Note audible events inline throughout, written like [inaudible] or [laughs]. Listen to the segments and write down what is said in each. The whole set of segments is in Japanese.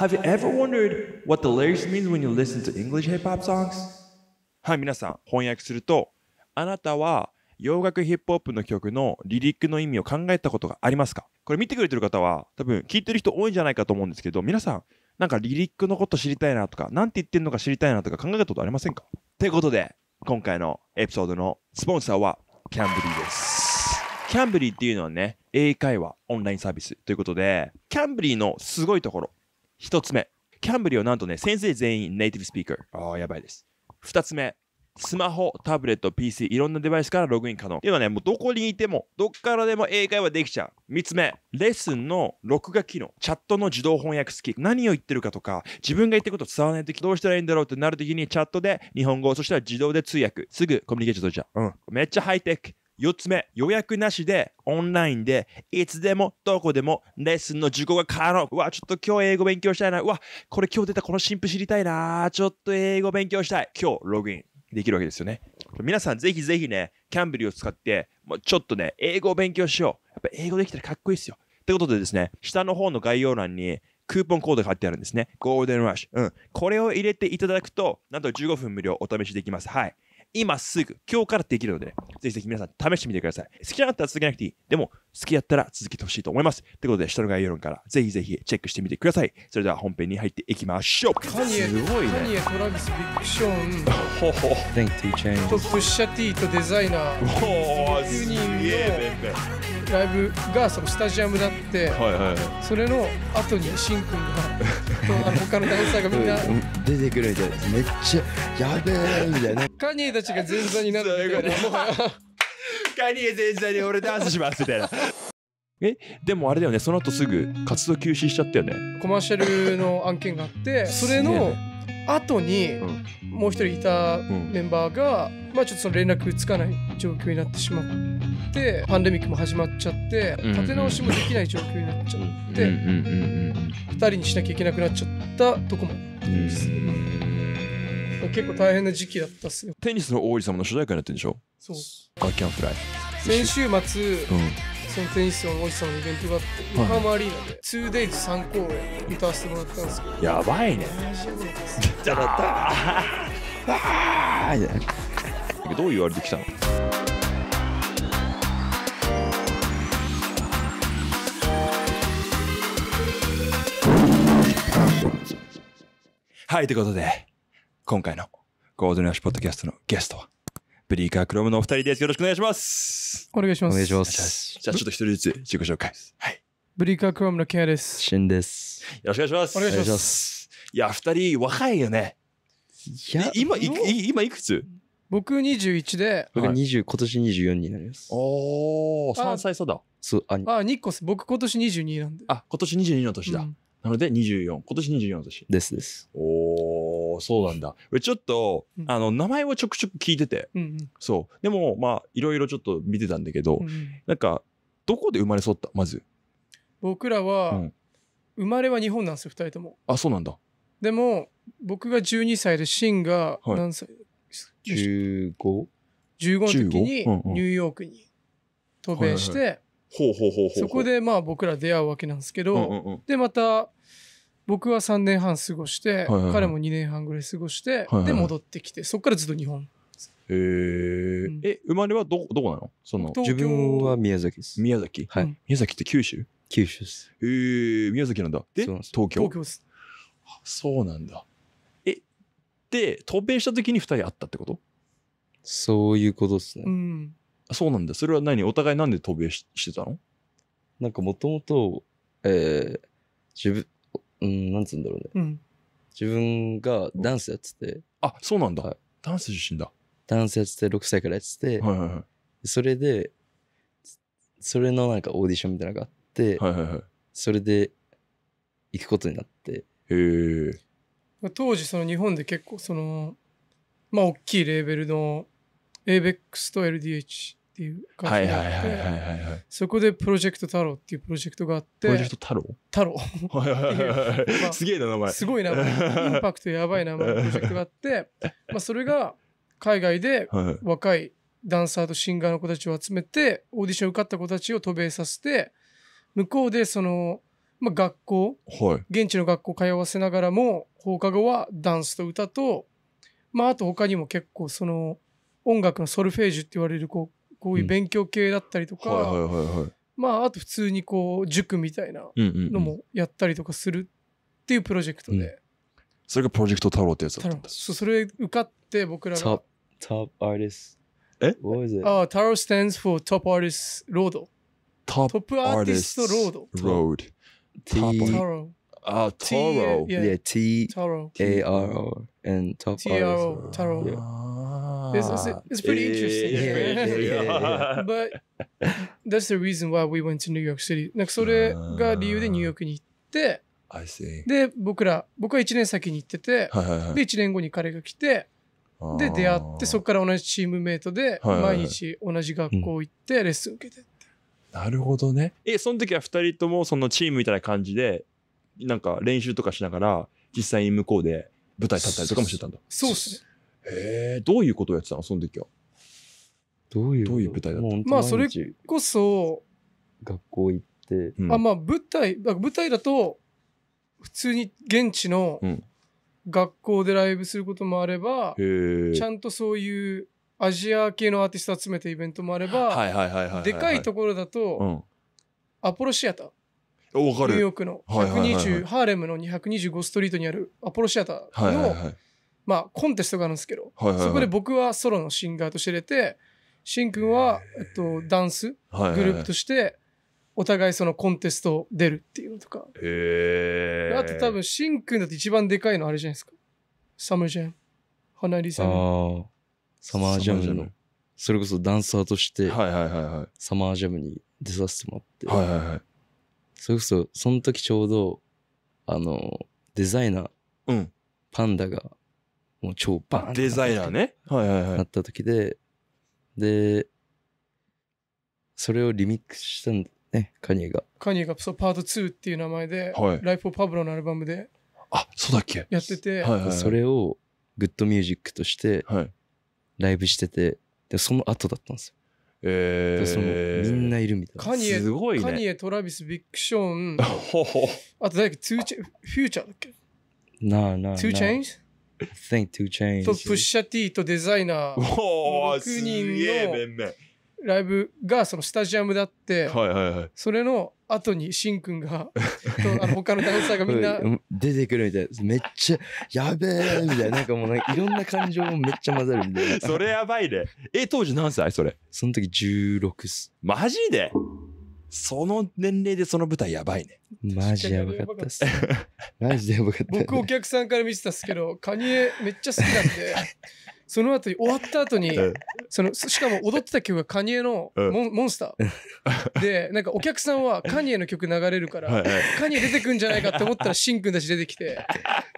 Have you ever wondered what the lyrics means when you listen to English hip hop songs? はい、皆さん、翻訳すると、あなたは洋楽ヒップホップの曲のリリックの意味を考えたことがありますかこれ見てくれてる方は、多分聞いてる人多いんじゃないかと思うんですけど、皆さん、なんかリリックのこと知りたいなとか、なんて言ってんのか知りたいなとか考えたことありませんかということで、今回のエピソードのスポンサーは、キャンブリーです。キャンブリーっていうのはね、英会話オンラインサービスということで、キャンブリーのすごいところ、1つ目、キャンブリーはなんとね、先生全員ネイティブスピーカー。ああ、やばいです。2つ目、スマホ、タブレット、PC、いろんなデバイスからログイン可能。今ね、もうどこにいても、どっからでも英会話できちゃう。3つ目、レッスンの録画機能、チャットの自動翻訳付き。何を言ってるかとか、自分が言ってること伝わらないときどうしたらいいんだろうってなるときに、チャットで日本語、そしたら自動で通訳。すぐコミュニケーション取っちゃう。うん。めっちゃハイテク。4つ目、予約なしで、オンラインで、いつでも、どこでも、レッスンの受講が可能。うわ、ちょっと今日英語勉強したいな。うわ、これ今日出たこの新譜知りたいな。ちょっと英語勉強したい。今日、ログインできるわけですよね。皆さん、ぜひぜひね、キャンブリーを使って、もうちょっとね、英語を勉強しよう。やっぱ英語できたらかっこいいですよ。ってことでですね、下の方の概要欄に、クーポンコードが貼ってあるんですね。ゴールデンラッシュ。うん。これを入れていただくと、なんと15分無料お試しできます。はい。今すぐ、今日からできるので、ぜひぜひ皆さん試してみてください。好きだったら続けなくていい。でも、好きだったら続けてほしいと思います。ということで、下の概要欄からぜひぜひチェックしてみてください。それでは本編に入っていきましょう。カニエ、すごいね。カニエ、トラビス、ビッグション。ほほ。Think T c h a i プシャティとデザイナー。おー、すげえ、ベンベン。ライブがそのスタジアムだって、はいはいはい、それの後にシンくんが [laughs] 他のダンサーがみんな出てくるみたいなめっちゃやべえみたいなカニエたちが前座になるみたいな。カニエ前座に俺ダンスしますみたいな。[laughs] えでもあれだよねその後すぐ活動休止しちゃったよねコマーシャルの案件があってそれの後にもう一人いたメンバーが、うん、まあちょっとその連絡つかない状況になってしまってパンデミックも始まっちゃって立て直しもできない状況になっちゃって、2人にしなきゃいけなくなっちゃったとこもあんです。うん結構大変な時期だったっすよ。テニスの王子様の主題歌になってるんでしょそう。先週末、うん。そのテニスの王子様のイベントがあって、横浜アリーナで 2days3 公演歌わせてもらったんですけど、やばいね。じゃあたいどう言われてきたのはい、ということで、今回のゴールドネッシュポッドキャストのゲストは、ブリーカークロムのお二人です。よろしくお願いします。お願いします。お願いします。じゃあちょっと一人ずつ自己紹介。はい。ブリーカークロムのケアです。シンです。よろしくお願いします。お願いします。いや、二人若いよね。いや、今い今いくつ僕21で。僕20、はい、今年24になります。おー、3歳差だ。そう、あ、あ、ニッコス、僕今年22なんで。あ、今年22の年だ。うん、なので24、今年24の年。ですです。おー。そうなんだ。俺ちょっと、あの、名前をちょくちょく聞いてて、うんうん、そう。でも、まあ、いろいろちょっと見てたんだけど、うん、なんか、どこで生まれ育ったまず。僕らは、うん、生まれは日本なんですよ、二人とも。あ、そうなんだ。でも、僕が12歳で、シンが何歳、はい、?15?15 の時に、ニューヨークに渡米して、ほうほうほうほうそこでまあ僕ら出会うわけなんですけど、うんうんうん、でまた僕は3年半過ごして、はいはいはい、彼も2年半ぐらい過ごして、はいはいはい、で戻ってきてそこからずっと日本へえーうん、え生まれはどどこなのその自分は宮崎です宮崎、はい、宮崎って九州九州ですへえー、宮崎なんだで東京東京ですそうなんだえで渡米した時に2人会ったってことそういうことっすね、うん、そうなんだそれは何お互いなんで渡米ししてたのなんかもともとえー、自分うんなんつうんだろうね、うん、自分がダンスやってて、うん、あそうなんだ、はい、ダンス出身だダンスやってて6歳からやってて、はいはいはい、それでそれのなんかオーディションみたいなのがあって、はいはいはい、それで行くことになってへえ当時その日本で結構そのまあ大きいレーベルの ABEX と LDH っていう会社があって、そこでプロジェクト太郎っていうプロジェクトがあって、プロジェクト太郎太郎すげえな名前。すごい名前。インパクトやばい名前のプロジェクトがあって、[laughs] まあ、それが海外で若いダンサーとシンガーの子たちを集めて、オーディション受かった子たちを渡米させて、向こうでその、まあ、学校、はい、現地の学校通わせながらも放課後はダンスと歌と、まあ、あと他にも結構その音楽のソルフェージュって言われるこうこういう勉強系だったりとか、まああと普通にこう塾みたいなのもやったりとかするっていうプロジェクトで、うん、それがプロジェクト太郎ってやつだったんそれ受かって僕らがえ What s it? ああ、太郎 stands for Top Artist Road ああ、太郎 T A R O and Top Artist Road This s it's pretty interesting. Yeah, yeah, yeah, But that's the reason why we went to New York City. なんかそれが理由でニューヨークに行って、I see. で、僕ら、僕は1年先に行ってて、はいはいはい、で、1年後に彼が来て、で、出会って、そこから同じチームメイトで、毎日同じ学校行って、レッスン受けて、うん、なるほどね。え、その時は2人ともそのチームみたいな感じで、なんか練習とかしながら、実際に向こうで舞台立ったりとかもしてたんだ。そうっすね。へえ、どういうことをやってたのその時は。どういうどういう舞台だったのまあ、それこそ、学校行って。うん、あ、まあ、舞台、舞台だと、普通に現地の学校でライブすることもあれば、うん、ちゃんとそういうアジア系のアーティスト集めたイベントもあれば、でかいところだと、うん、アポロシアター。ニューヨークの120、ハーレムの225ストリートにあるアポロシアターのまあ、コンテストがあるんですけど、はいはいはい、そこで僕はソロのシンガーとして出てしんくんは、えっと、ダンスグループとして、はいはいはいお互いそのコンテスト出るっていうのとか。へあと多分、しんくんだって一番でかいのあれじゃないですか。サムジャン。花リサム。ああ。サマージャムの。それこそダンサーとして、はいはいはいはい。サマージャムに出させてもらって。はいはいはい。それこそ、その時ちょうど、あの、デザイナー、うん。パンダがもう超バーンデザイナーね。はいはいはい。なった時で、で、それをリミックスしたんだね、カニエが。カニエがそうパート2っていう名前で、はい、ライフ・オ・パブロのアルバムで、あ、そうだっけやってて、はいはいはい、それをグッドミュージックとして、ライブしてて、でその後だったんですよ。えー、そのみんないるみたいな。カニエ、すごいね、カニエ、トラビス、ビッグショーン、[laughs] あと誰だっけ、ツーチェフューチャーだっけなあなあなあ。ツーチェンジ Think to change. と、プッシャティとデザイナー6人のライブがそのスタジアムだって、はいはいはい。それの後にしんくんが、の他のダンサーがみんな、出てくるみたいです。めっちゃ、やべえみたいな。なんかもうなんかいろんな感情もめっちゃ混ざるみたいな。それやばいね。え、当時何歳それ。その時16っす。マジでその年齢でその舞台やばいね。マジやばかったっす。[laughs] マジでやばかった、ね、僕お客さんから見てたっすけど、カニエめっちゃ好きなんで、[laughs] その後に終わった後に、そのしかも踊ってた曲がカニエのモンモンスター。[laughs] で、なんかお客さんはカニエの曲流れるから、はいはい、カニエ出てくんじゃないかって思ったらシンくんたち出てきて、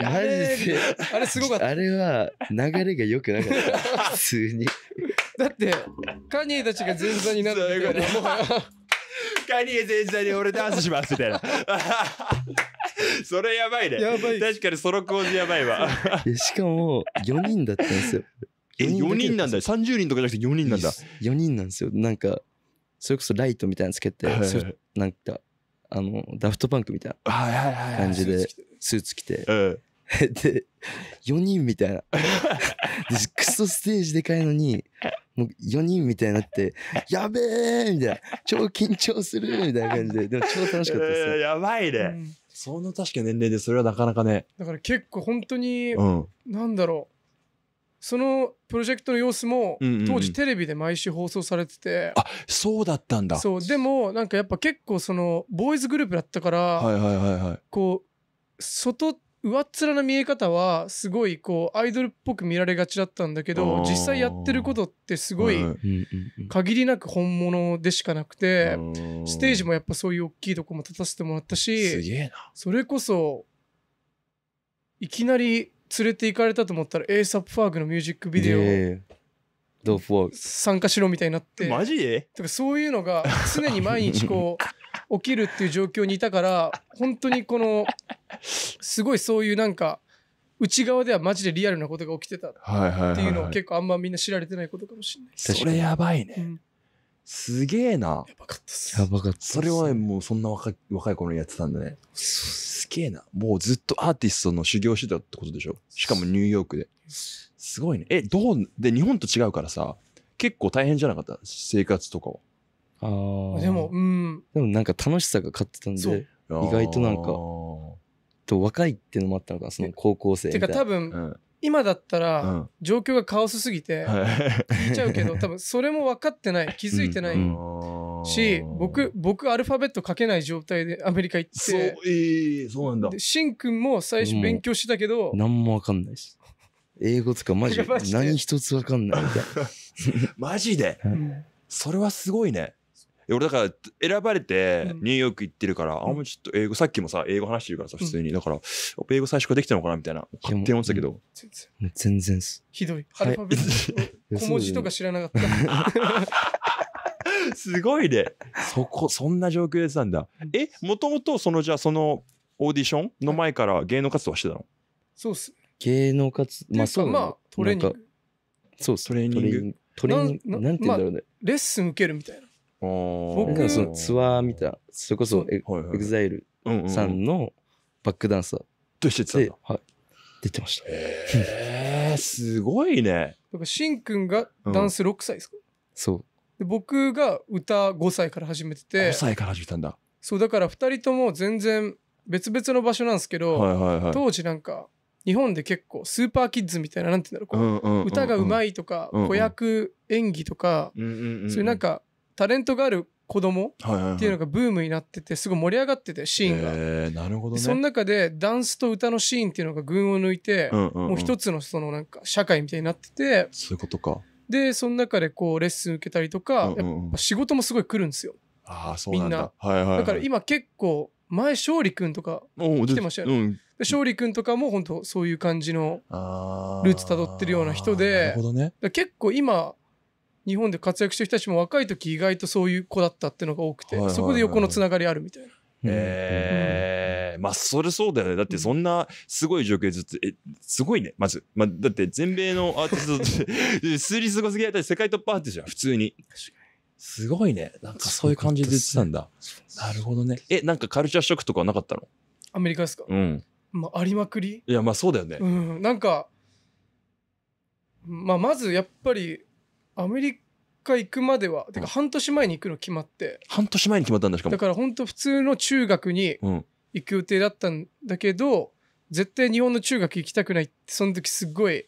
マジであれすごかった。あれは流れが良くなかった。普通に。だって、カニエたちが前座になってたから、[laughs] カニエ前座に俺ダンスしますみたいな。[laughs] それやばいね。やばい。確かにソロ構図やばいわ。しかも、4人だったんですよ。え、4人なんだよ。30人とかじゃなくて4人なんだ。4人なんですよ。なんか、それこそライトみたいなのつけて、はいなんか、あの、ダフトパンクみたいな感じで、スーツ着て、はい [laughs] で、4人みたいな。[laughs] で、クソステージでかいのに、もう4人みたいになって、やべえみたいな。超緊張するみたいな感じで。でも超楽しかったですよ。やばいね。うん、その確か年齢でそれはなかなかね。だから結構本当に、うん、なんだろう。そのプロジェクトの様子も、当時テレビで毎週放送されててあそうだったんだそうでもなんかやっぱ結構そのボーイズグループだったから、はいはいはいはい、こう外上っ面の見え方はすごいこうアイドルっぽく見られがちだったんだけど実際やってることってすごい限りなく本物でしかなくてステージもやっぱそういう大きいとこも立たせてもらったしそれこそいきなり連れて行かれたと思ったら ASAP ファーグのミュージックビデオ参加しろみたいになってマジとかそういうのが常に毎日こう [laughs] 起きるっていう状況にいたから本当にこのすごいそういうなんか内側ではマジでリアルなことが起きてたっていうのを結構あんまみんな知られてないことかもしれないそれやばいね、うん、すげえなやばかったっすやばかったそれはもうそんな若い若い頃にやってたんだねすげえなもうずっとアーティストの修行してたってことでしょしかもニューヨークですごいねえどうで日本と違うからさ結構大変じゃなかった生活とかはあでもうんでもなんか楽しさが勝ってたんで意外となんかと若いっていうのもあったのかその高校生みたいなてか多分、うん今だったら状況がカオスすぎて聞いちゃうけど、多分それも分かってない気づいてないし、僕僕アルファベット書けない状態でアメリカ行ってそう,、えそうなんだしんくんも最初勉強してたけど、何も分かんないし英語とかマジ何一つ分かんないみたい [laughs] マジで、それはすごいね俺だから選ばれてニューヨーク行ってるから、あんまちょっと英語さっきもさ英語話してるからさ普通に、だから英語最初からできたのかなみたいな勝手に思ってたけど全然すひどいアルファベット [laughs] 小文字とか知らなかった [laughs] すごいねそこそんな状況でてたんだえもともとそのじゃあそのオーディションの前から芸能活動はしてたのそうっす芸能活動まあそうまあトレーニングそうトレーニングトレーニングなんて言うんだろうね、レッスン受けるみたいなでそのツアーみたいなそれこそエ,、はいはい、エグザイルさんのバックダンサーとしてたんだ、はい、出てましたへえすごいねだからしんくんがダンス6歳ですか、うん、そうで僕が歌5歳から始めてて5歳から始めたんだそうだから2人とも全然別々の場所なんですけど、はいはいはい、当時なんか日本で結構スーパーキッズみたいななんて言うんだろう,、こう歌がうまいとか、子役演技とか、そういうなんかタレントがある子供っていうのがブームになっててすごい盛り上がっててシーンが、えー、なるほど、ね、その中でダンスと歌のシーンっていうのが群を抜いて、うんうんうん、もう一つのそのなんか社会みたいになっててそういうことかでその中でこうレッスン受けたりとか、うんうんうん、仕事もすごい来るんですよあそうみんな、はいはいはい、だから今結構前勝利君とか来てましたよね、うん、勝利君とかも本当そういう感じのルーツたどってるような人で、ね、結構今日本で活躍してる人たちも若い時意外とそういう子だったっていうのが多くて、はいはいはいそこで横のつながりあるみたいな。えー、うん、まあそれそうだよねだってそんなすごい状況ずっとえすごいねまず、まあ、だって全米のアーティストって [laughs] 数日後過ぎだった世界トップアーティストじゃん普通にすごいねなんかそういう感じで言ってたんだなるほどねえなんかカルチャーショックとかはなかったのアメリカですかうんまあありまくりいやまあそうだよねうんなんかまあまずやっぱりアメリカ行くまでは、てか半年前に行くの決まって、半年前に決まったんだすかもだから本当普通の中学に行く予定だったんだけど、絶対日本の中学行きたくないって、その時すっごい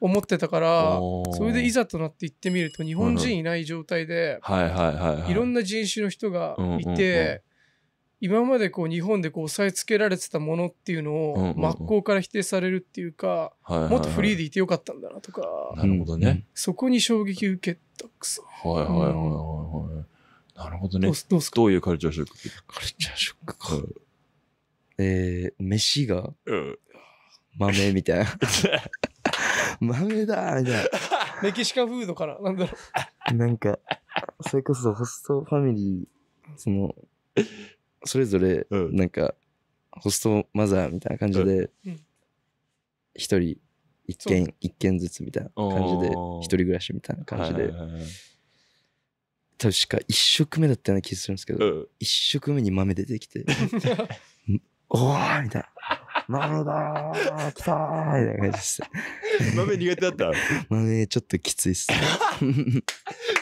思ってたから、それでいざとなって行ってみると、日本人いない状態で、はいはいはいいろんな人種の人がいうんうんうんて、今までこう日本でこう押さえつけられてたものっていうのを真っ向から否定されるっていうか、もっとフリーでいてよかったんだなとか、なるほどね。そこに衝撃受けたくさ。はいはいはいはいはい。なるほどね。どうすどういうカルチャーショックカルチャーショックか。えー、飯が、うん、豆みたいな。豆だみたいな。メキシカンフードから、なんだろう。なんか、それこそホストファミリー、その、それぞれなんかホストマザーみたいな感じで一人一軒一軒ずつみたいな感じで一人暮らしみたいな感じで確か一食目だったような気がするんですけど一食目に豆出てきて [laughs] おお!」みたいな豆だー来たーみたいな感じです豆苦手だった [laughs] 豆ちょっときついっすね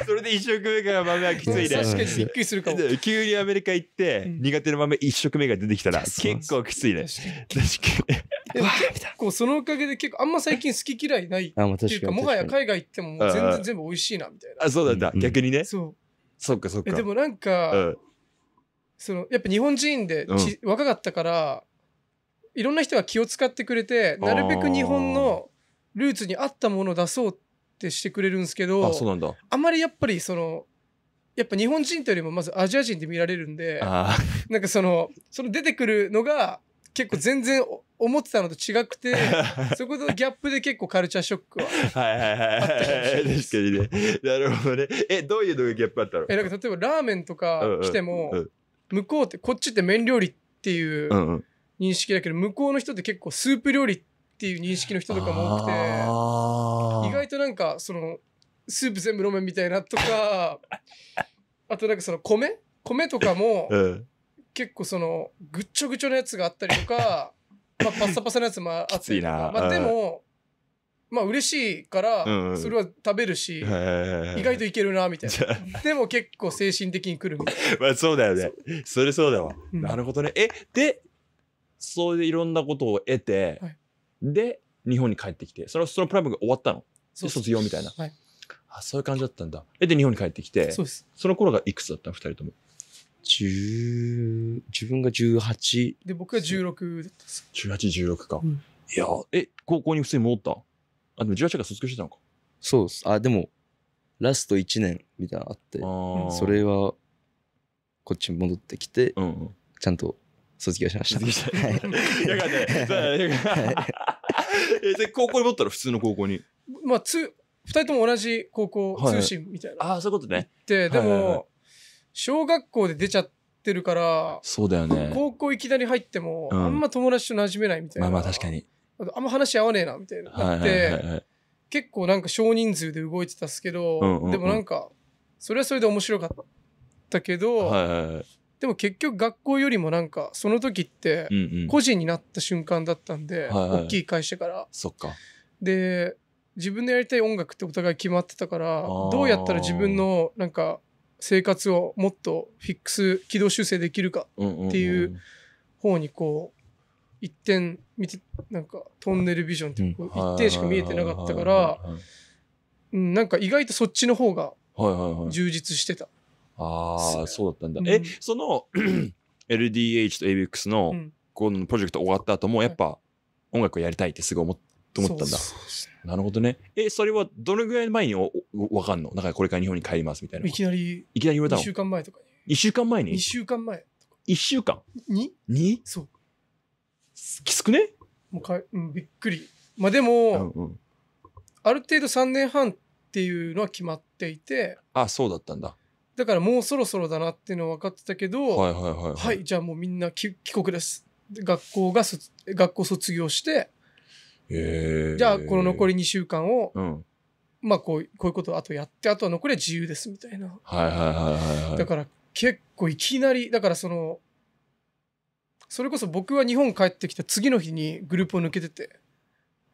それで一食目から豆はきついで、ね。確かにびっくりするかも。急にアメリカ行って、苦手な豆一食目が出てきたら、結構きついね。確かに。結構そのおかげで結構あんま最近好き嫌いないっていうかもはや海外行ってもも、全然全部美味しいなみたいなあそうだった、逆にねそうそっかそっかでもなんか、そのやっぱ日本人でち、若かったからいろんな人が気を使ってくれてなるべく日本のルーツに合ったものを出そうってってしてくれるんですけどあそうなんだあまりやっぱりそのやっぱ日本人というよりもまずアジア人で見られるんであなんかそのその出てくるのが結構全然思ってたのと違くて [laughs] そこのギャップで結構カルチャーショックははいはいはいはい、確かにねなるほどねえどういうのがギャップあったのえなんか例えばラーメンとか来ても、うんうん、向こうってこっちって麺料理っていう認識だけど、向こうの人って結構スープ料理ってっていう認識の人とかも多くて意外となんかそのスープ全部飲めみたいなとかあとなんかその米米とかも、結構そのぐっちょぐちょのやつがあったりとかまあパッサパサのやつもあい。たまあ、でも、まあ嬉しいからそれは食べるし、意外といけるなみたいなでも結構精神的にくるみたいな [laughs] まあそうだよねそれそうだわ、うん、なるほどねえでそれでいろんなことを得て、はい、で、日本に帰ってきて、そのそのプライムが終わったの。そう卒業みたいな。はい、あ、そういう感じだったんだ。え、で、日本に帰ってきて、そうですその頃がいくつだったの、二人とも。10自分が18で僕が16だったんです1816か、うん、いやえ高校に普通に戻ったあでも18から卒業してたのかそうですあでもラスト1年みたいなのあってそれはこっちに戻ってきて、うん、ちゃんと卒業しました。はい、よかった。[laughs] 高校に持ったら普通の高校に。まあ、つ、二人とも同じ高校、通信みたいな。ああ、そういうことね。で、でも、小学校で出ちゃってるから、そうだよね。高校いきなり入っても、あんま友達と馴染めないみたいな。まあまあ確かに。ああんま話合わねえな、みたいな。なって、結構なんか少人数で動いてたっすけど、でもなんか、それはそれで面白かったけど、はいでも結局学校よりもなんかその時って個人になった瞬間だったんで、うんうん、大きい会社から。はいはい、そっかで自分のやりたい音楽ってお互い決まってたからどうやったら自分のなんか生活をもっとフィックス軌道修正できるかっていう方にこう一点見てなんかトンネルビジョンってこう一点しか見えてなかったからなんか意外とそっちの方が充実してた。ああ、そうだったんだ。うん、え、その LDH [clears throat] と ABX のこのプロジェクト終わった後も、やっぱ音楽をやりたいってすごい思思ったんだ。なるほどね。え、それはどのぐらい前におわかんのだからこれから日本に帰りますみたいな。いきなり。いきなり言われたの ?2 週間前とかに。1週間前に ?2 週間前。1週間 ?2?2? そう。きつくねもうか、うん、びっくり。まあでも、うんうん、ある程度3年半っていうのは決まっていて。あ、そうだったんだ。だからもうそろそろだなっていうのは分かってたけど、はいはいはい、はい、はい、じゃあもうみんな帰国です。学校が学校卒業して、えー、じゃあこの残り2週間を、うん、まあこうこういうことをあとやってあとは残りは自由ですみたいな、はいはいはいはい、はい、だから結構いきなりだからそのそれこそ僕は日本帰ってきた次の日にグループを抜けてて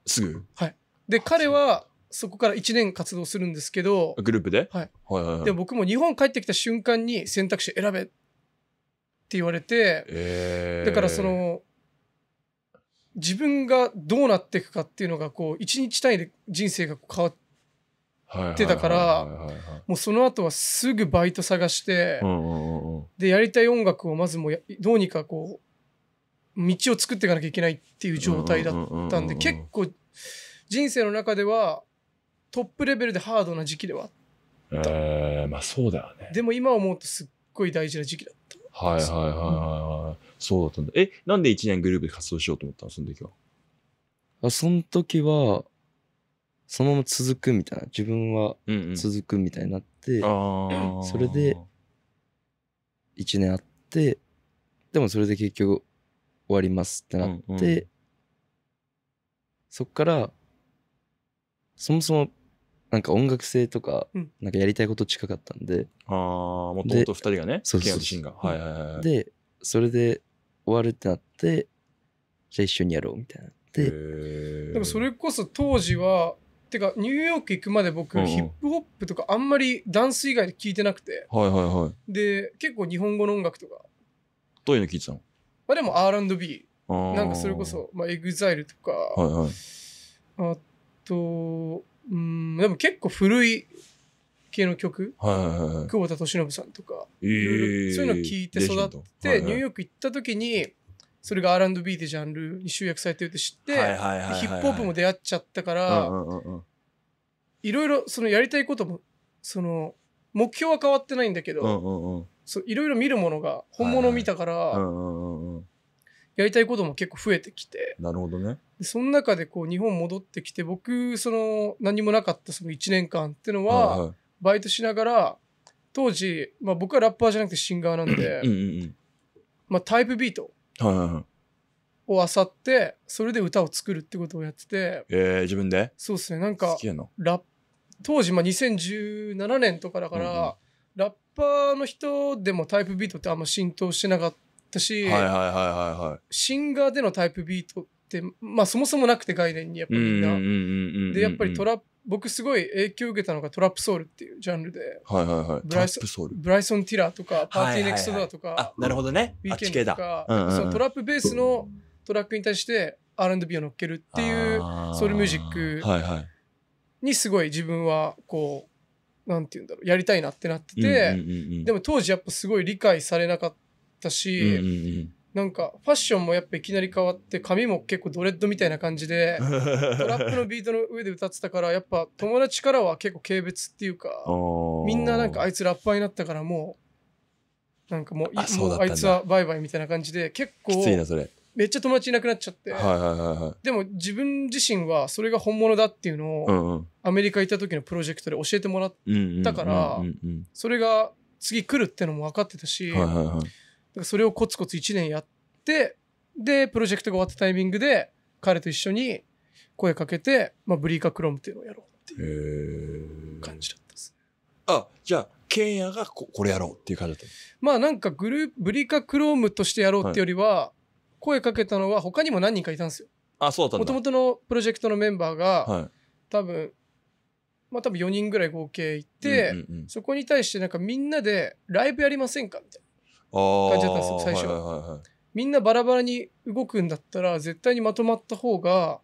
すぐはいで彼はそこから1年活動するんですけどグループで、はいはいはいはい、で僕も日本帰ってきた瞬間に選択肢選べって言われて、えー、だからその自分がどうなっていくかっていうのがこう1日単位で人生が変わってたからもうその後はすぐバイト探して、うんうんうん、でやりたい音楽をまずもうどうにかこう道を作っていかなきゃいけないっていう状態だったんで、うんうん、結構人生の中ではトップレベルでハードな時期ではえー、まあそうだよねでも今思うとすっごい大事な時期だったはいはいはいはいはい、うん、そうだったんだえなんで1年グループで活動しようと思ったのその時はあその時はそのまま続くみたいな自分は続くみたいになって、うんうん、それで1年あってでもそれで結局終わりますってなって、うんうん、そっからそもそもなんか音楽性とか、うんなんかやりたいこと近かったんで、ああ、もともと二人がね、好きそう自身が。はいはいはい。で、それで終わるってなって、じゃあ一緒にやろうみたいになって、ででもそれこそ当時は、てかニューヨーク行くまで僕、うんヒップホップとかあんまりダンス以外で聞いてなくて、はいはいはい。で、結構日本語の音楽とか、どういうの聞いてたのまあでも R&B、あーなんかそれこ。そ、まあ、エグザイルとか、はいはい。あと、うん、でも結構古い系の曲、はいはいはい、久保田利伸さんとか、えー、そういうの聞いて育って、はいはい、ニューヨーク行った時にそれが R&B でジャンルに集約されてるって知って、ヒップホップも出会っちゃったから、いろいろそのやりたいこともその目標は変わってないんだけど、いろいろ見るものが本物を見たから、やりたいことも結構増えてきてなるほどねでその中でこう日本戻ってきて僕その何もなかったその1年間っていうのはバイトしながら当時、まあ、僕はラッパーじゃなくてシンガーなんでまあタイプビートを漁ってそれで歌を作るってことをやっててえー自分でそうですねなんかラッ当時まあ2017年とかだから、うんうんラッパーの人でもタイプビートってあんま浸透してなかったし、シンガーでのタイプビートっ、まあ、そもそもなくて概念にやっぱみんな。でやっぱりトラ僕すごい影響を受けたのがトラップソウルっていうジャンルで、はいはいはい、ブライソン・ティラーとかパーティー・ネクストドアとか、なるほどねウィーケンとか、うんうん、そのトラップベースのトラックに対して R&B を乗っけるっていうソウルミュージックにすごい自分はこうなんて言うんだろうやりたいなってなってて、でも当時やっぱすごい理解されなかったし、うんうんうんなんかファッションもやっぱいきなり変わって髪も結構ドレッドみたいな感じで [laughs] トラップのビートの上で歌ってたからやっぱ友達からは結構軽蔑っていうかみんななんかあいつラッパーになったからもうなんかもうあもうあいつはバイバイみたいな感じで結構めっちゃ友達いなくなっちゃって、はいはいはいはい、でも自分自身はそれが本物だっていうのを、アメリカ行った時のプロジェクトで教えてもらったからそれが次来るってのも分かってたし。はいはいはいそれをコツコツ1年やってでプロジェクトが終わったタイミングで彼と一緒に声かけて、まあ、ブリーカクロームっていうのをやろうっていう感じだったですあじゃあケンヤがここれやろうっていう感じだったまあなんかグルーブリーカクロームとしてやろうっていうよりは、声かけたのは他にも何人かいたんですよ。あそうだったんだ元々のプロジェクトのメンバーが、はい、多分まあ多分4人ぐらい合計いて、うんうんうん、そこに対してなんかみんなでライブやりませんかみたいな。感じだったんですよ最初、はいはいはい、みんなバラバラに動くんだったら絶対にまとまった方が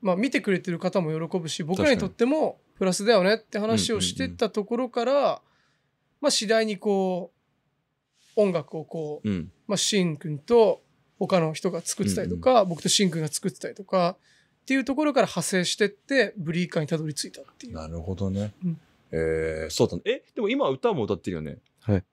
まあ見てくれてる方も喜ぶし僕らにとってもプラスだよねって話をしてたところから、うんうんうん、まあ次第にこう音楽をこう、うん、まあんくんと他の人が作ってたりとか、うんうん、僕とが作ってたりとかっていうところから派生してってブリーカーにたどり着いたっていうなるほどね、うん、えー、そうだねえでも今歌も歌ってるよねはい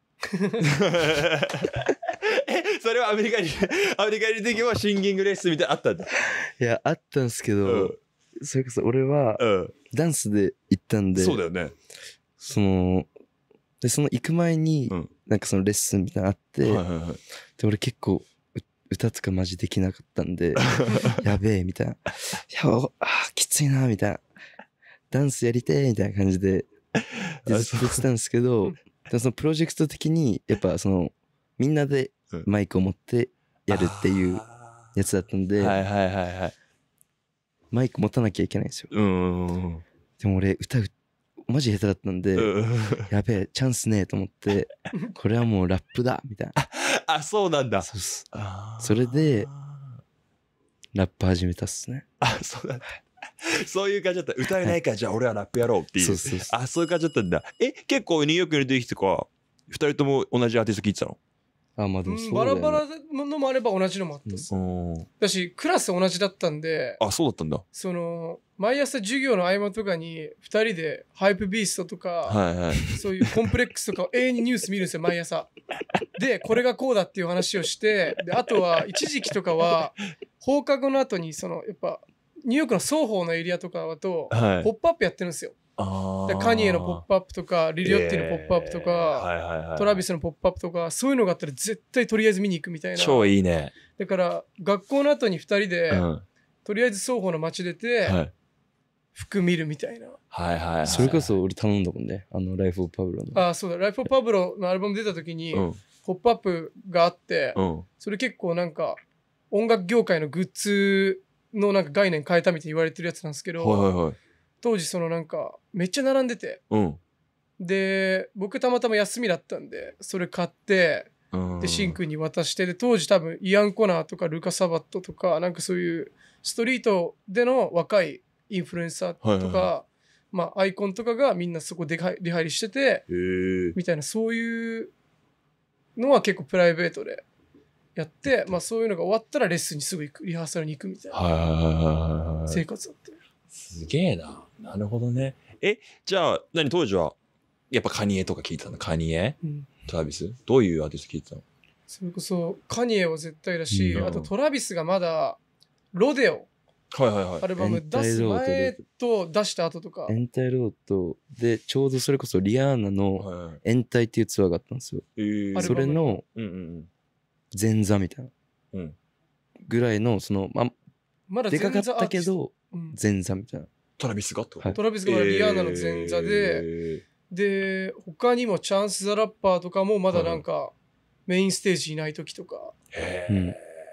それはアメリカに、アメリカにいる時もシンギングレッスンみたいなあったんだ。いや、あったんですけど、うんそれこそ俺は、うん。ダンスで行ったんで、そうだよね。その、で、その行く前に、うんなんかそのレッスンみたいなのあって、はいはいはい。で、俺結構、歌とかマジできなかったんで、[laughs] やべえ、みたいな。やば、あきついな、みたいな。ダンスやりてえ、みたいな感じで、やっ言ってたんですけど、でそのプロジェクト的にやっぱそのみんなでマイクを持ってやるっていうやつだったんで、はいはいはいはいマイク持たなきゃいけないんですよ、うんうんうん、でも俺歌うマジ下手だったんで、うん、やべえチャンスねえと思って [laughs] これはもうラップだみたいなあそうなんだそれでラップ始めたっすねあそうなんだ [laughs] そういう感じだった。歌えないから、じゃあ俺はラップやろうっていう。そうそうそうあ、そういう感じだったんだ。え、結構ニューヨークに出てきてか、二人とも同じアーティスト聴いてたのあ、まあでもそうだバよラねバラのもあれば同じのもあったっうんだし、クラス同じだったんで、あ、そうだったんだ。その、毎朝授業の合間とかに、二人でハイプビーストとか、はいはい。そういうコンプレックスとかを [laughs] 永遠にニュース見るんですよ、毎朝。で、これがこうだっていう話をして、であとは、一時期とかは、放課後の後に、その、やっぱ、ニューヨークの双方のエリアとかだと、はい、ポップアップやってるんですよ。カニエのポップアップとかリリオッティのポップアップとか、えーはいはいはい、トラビスのポップアップとかそういうのがあったら絶対とりあえず見に行くみたいな超いいねだから学校の後に2人で、うん、とりあえず双方の街出て、はい、服見るみたいな、はいはい、はい、それこそ俺頼んだもんねあのライフ・オブ・パブロのあそうだライフ・オブ・パブロのアルバム出た時に、うん、ポップアップがあって、うん、それ結構なんか音楽業界のグッズのなんか概念変えたみたいに言われてるやつなんですけど、はいはいはい、当時そのなんかめっちゃ並んでて、うん、で僕たまたま休みだったんでそれ買ってでシンくんに渡してで当時多分イアン・コナーとかルカ・サバットとかなんかそういうストリートでの若いインフルエンサーとか、はいはいはい、まあ、アイコンとかがみんなそこでリハイリしててみたいなそういうのは結構プライベートでやって、まあ、そういうのが終わったらレッスンにすぐ行くリハーサルに行くみたいな生活だったすげえななるほどねえじゃあ何当時はやっぱカニエとか聞いてたのカニエ、うん、トラビスどういうアーティスト聞いてたのそれこそカニエは絶対だし、うん、あとトラビスがまだロデオはいはいはい、アルバム出す前と出した後とかエンタイロードでちょうどそれこそリアーナの「延滞」っていうツアーがあったんですよ、はいはい、それの前座みたいな。うん。ぐらいの、その、ままだでかかったけど、前座みたいな。トラビスがってこと、はい、トラビスがリアーナの前座で、えー、で、他にもチャンス・ザ・ラッパーとかもまだなんか、はい、メインステージいない時とか。へ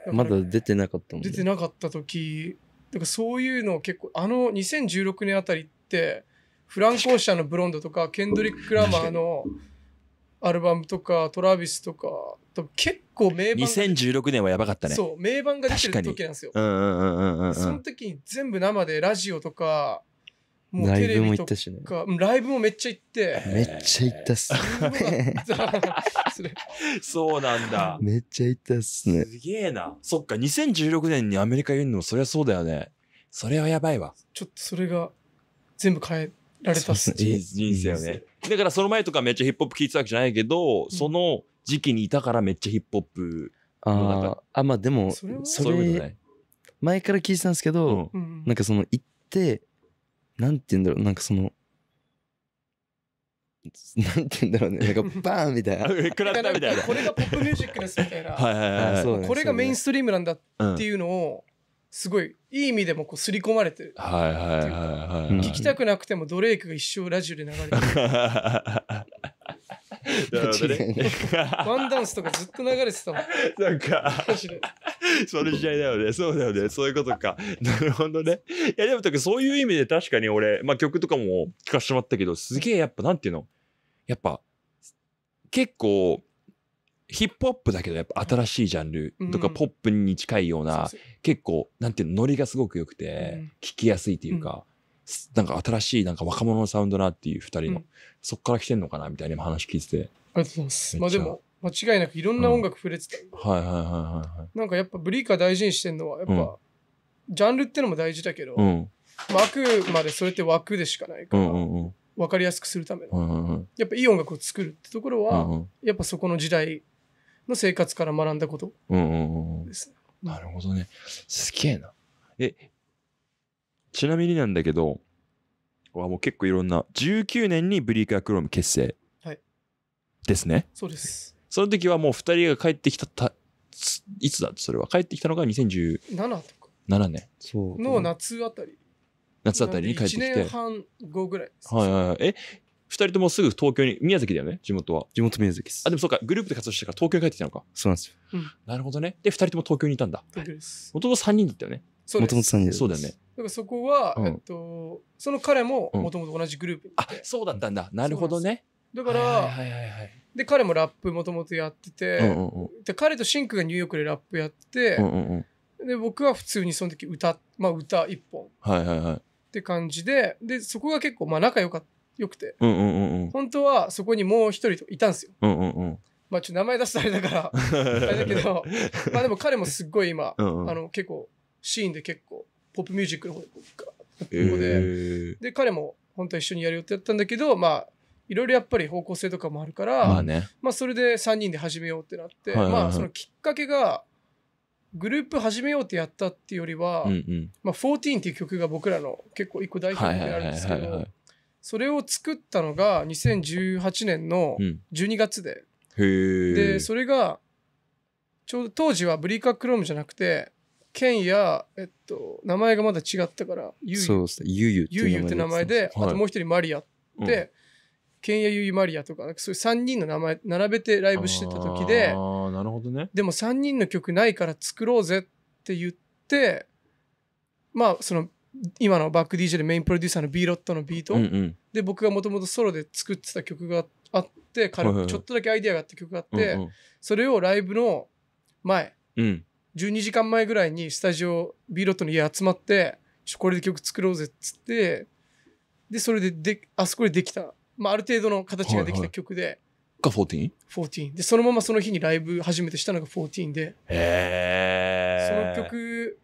ー。うん、まだ出てなかったもん、出てなかった時、だからそういうの結構、あの2016年あたりって、フランコーシャのブロンドとか、ケンドリック・クラマーのアルバムとかトラビスとかと結構名盤2016年はやばかったねそう名盤が出てる時なんですよ、うんうんうんうん、その時に全部生でラジオとかもうテレビとかライブもめっちゃ行ってめっちゃ行ったっすそうなんだめっちゃ行ったっすね [laughs] すげえなそっか2016年にアメリカいるのもそりゃそうだよねそれはやばいわちょっとそれが全部変えられた [laughs] っすね。人生よね。だからその前とかめっちゃヒップホップ聴いてたわけじゃないけど、うん、その時期にいたからめっちゃヒップホップああ、まあでも、それそれ前から聞いてたんですけど、うん、なんかその行って、なんて言うんだろう、なんかその、なんて言うんだろうね。なんか [laughs] バーンみたいな。[laughs] たみたいな。これがポップミュージックですみたいな。はいはいはい。これがメインストリームなんだっていうのを、すごいいい意味でもこう刷り込まれてるはいはいはいはい、聞きたくなくてもドレイクが一生ラジオで流れてる [laughs] ワンダンスとかずっと流れてたもん。なんか、それ時代だよね。そうだよね。そういうことか。なるほどね。いや、でも、そういう意味で確かに俺、まあ曲とかも聴かしてもらったけど、すげえやっぱ、なんていうのやっぱ、結構、ヒップホップだけどやっぱ新しいジャンルとかポップに近いような、結構なんていうのノリがすごく良くて、聞きやすいというか、なんか新しいなんか若者のサウンドなっていう2人の、そっから来てんのかなみたいな話聞いててありがとうございますまあでも間違いなくいろんな音楽触れてた、はいはいはいはいなんかやっぱブリーカー大事にしてんのはやっぱ、ジャンルってのも大事だけど、まあ、あくまでそれって枠でしかないから、分かりやすくするための、やっぱいい音楽を作るってところは、やっぱそこの時代の生活から学んだことです、ねうんうんうん。なるほどね。すげえな。え、ちなみになんだけど、はもう結構いろんな、19年にブリーカークローム結成。はい。ですね。そうです。その時はもう2人が帰ってきたた、いつだそれは帰ってきたのが2017とか。7年。そう。の夏あたり。夏あたりに帰ってきて。1年半後ぐらいです。はいはいはい。え、2人ともすぐ東京に、宮崎だよね、地元は。地元宮崎です。あ、でもそうか、グループで活動してから東京に帰ってきたのか。そうなんですよ。なるほどね。で、2人とも東京にいたんだ。もともと3人だったよね。そうもですともと3人です。そうだよね。だからそこは、うんえっと、その彼ももともと同じグループあそうだったんだ。なるほどね。だから、はいはいはいで彼もラップもともとやってて、うんうんうんで彼とシンクがニューヨークでラップやってうん、うんうん。で僕は普通にその時歌まあ歌一本っはいはいはい。て感じででそこが結構まあ仲良かった良くて、うんうんうん本当はそこにもう一人いたんですよ。うんうんうんまあ、ちょっと名前出すとあれだから [laughs] あれだけど、まあでも彼もすっごい今、うんうん、あの結構、シーンで結構、ポップミュージックの方で、えー、で、彼も本当は一緒にやる予定だったんだけど、まあ、いろいろやっぱり方向性とかもあるから、まあね、まあそれで3人で始めようってなって、はいはいはい、まあそのきっかけが、グループ始めようってやったっていうよりは、うんうん、まあ14っていう曲が僕らの結構一個代表になるんですけど、はいはいはいはいそれを作ったのが2018年の12月で、うん、でそれがちょうど当時はブリーカークロームじゃなくて剣や、えっと、名前がまだ違ったからゆうゆうって名前で、はい、あともう一人マリアって、うんやゆヤユマリアとか、かそういう3人の名前並べてライブしてた時で、あなるほどね。でも3人の曲ないから作ろうぜって言って、まあその今のバック DJ でメインプロデューサーの B ロットのビート、うんうん、で僕がもともとソロで作ってた曲があって軽くちょっとだけアイデアがあった曲があって、うんうん、それをライブの前、うん、12時間前ぐらいにスタジオ B ロットの家集まってちょこれで曲作ろうぜっつってでそれでであそこでできた、まあ、ある程度の形ができた曲で。はいはいが 14?14 でそのままその日にライブ初めてしたのが14でえその曲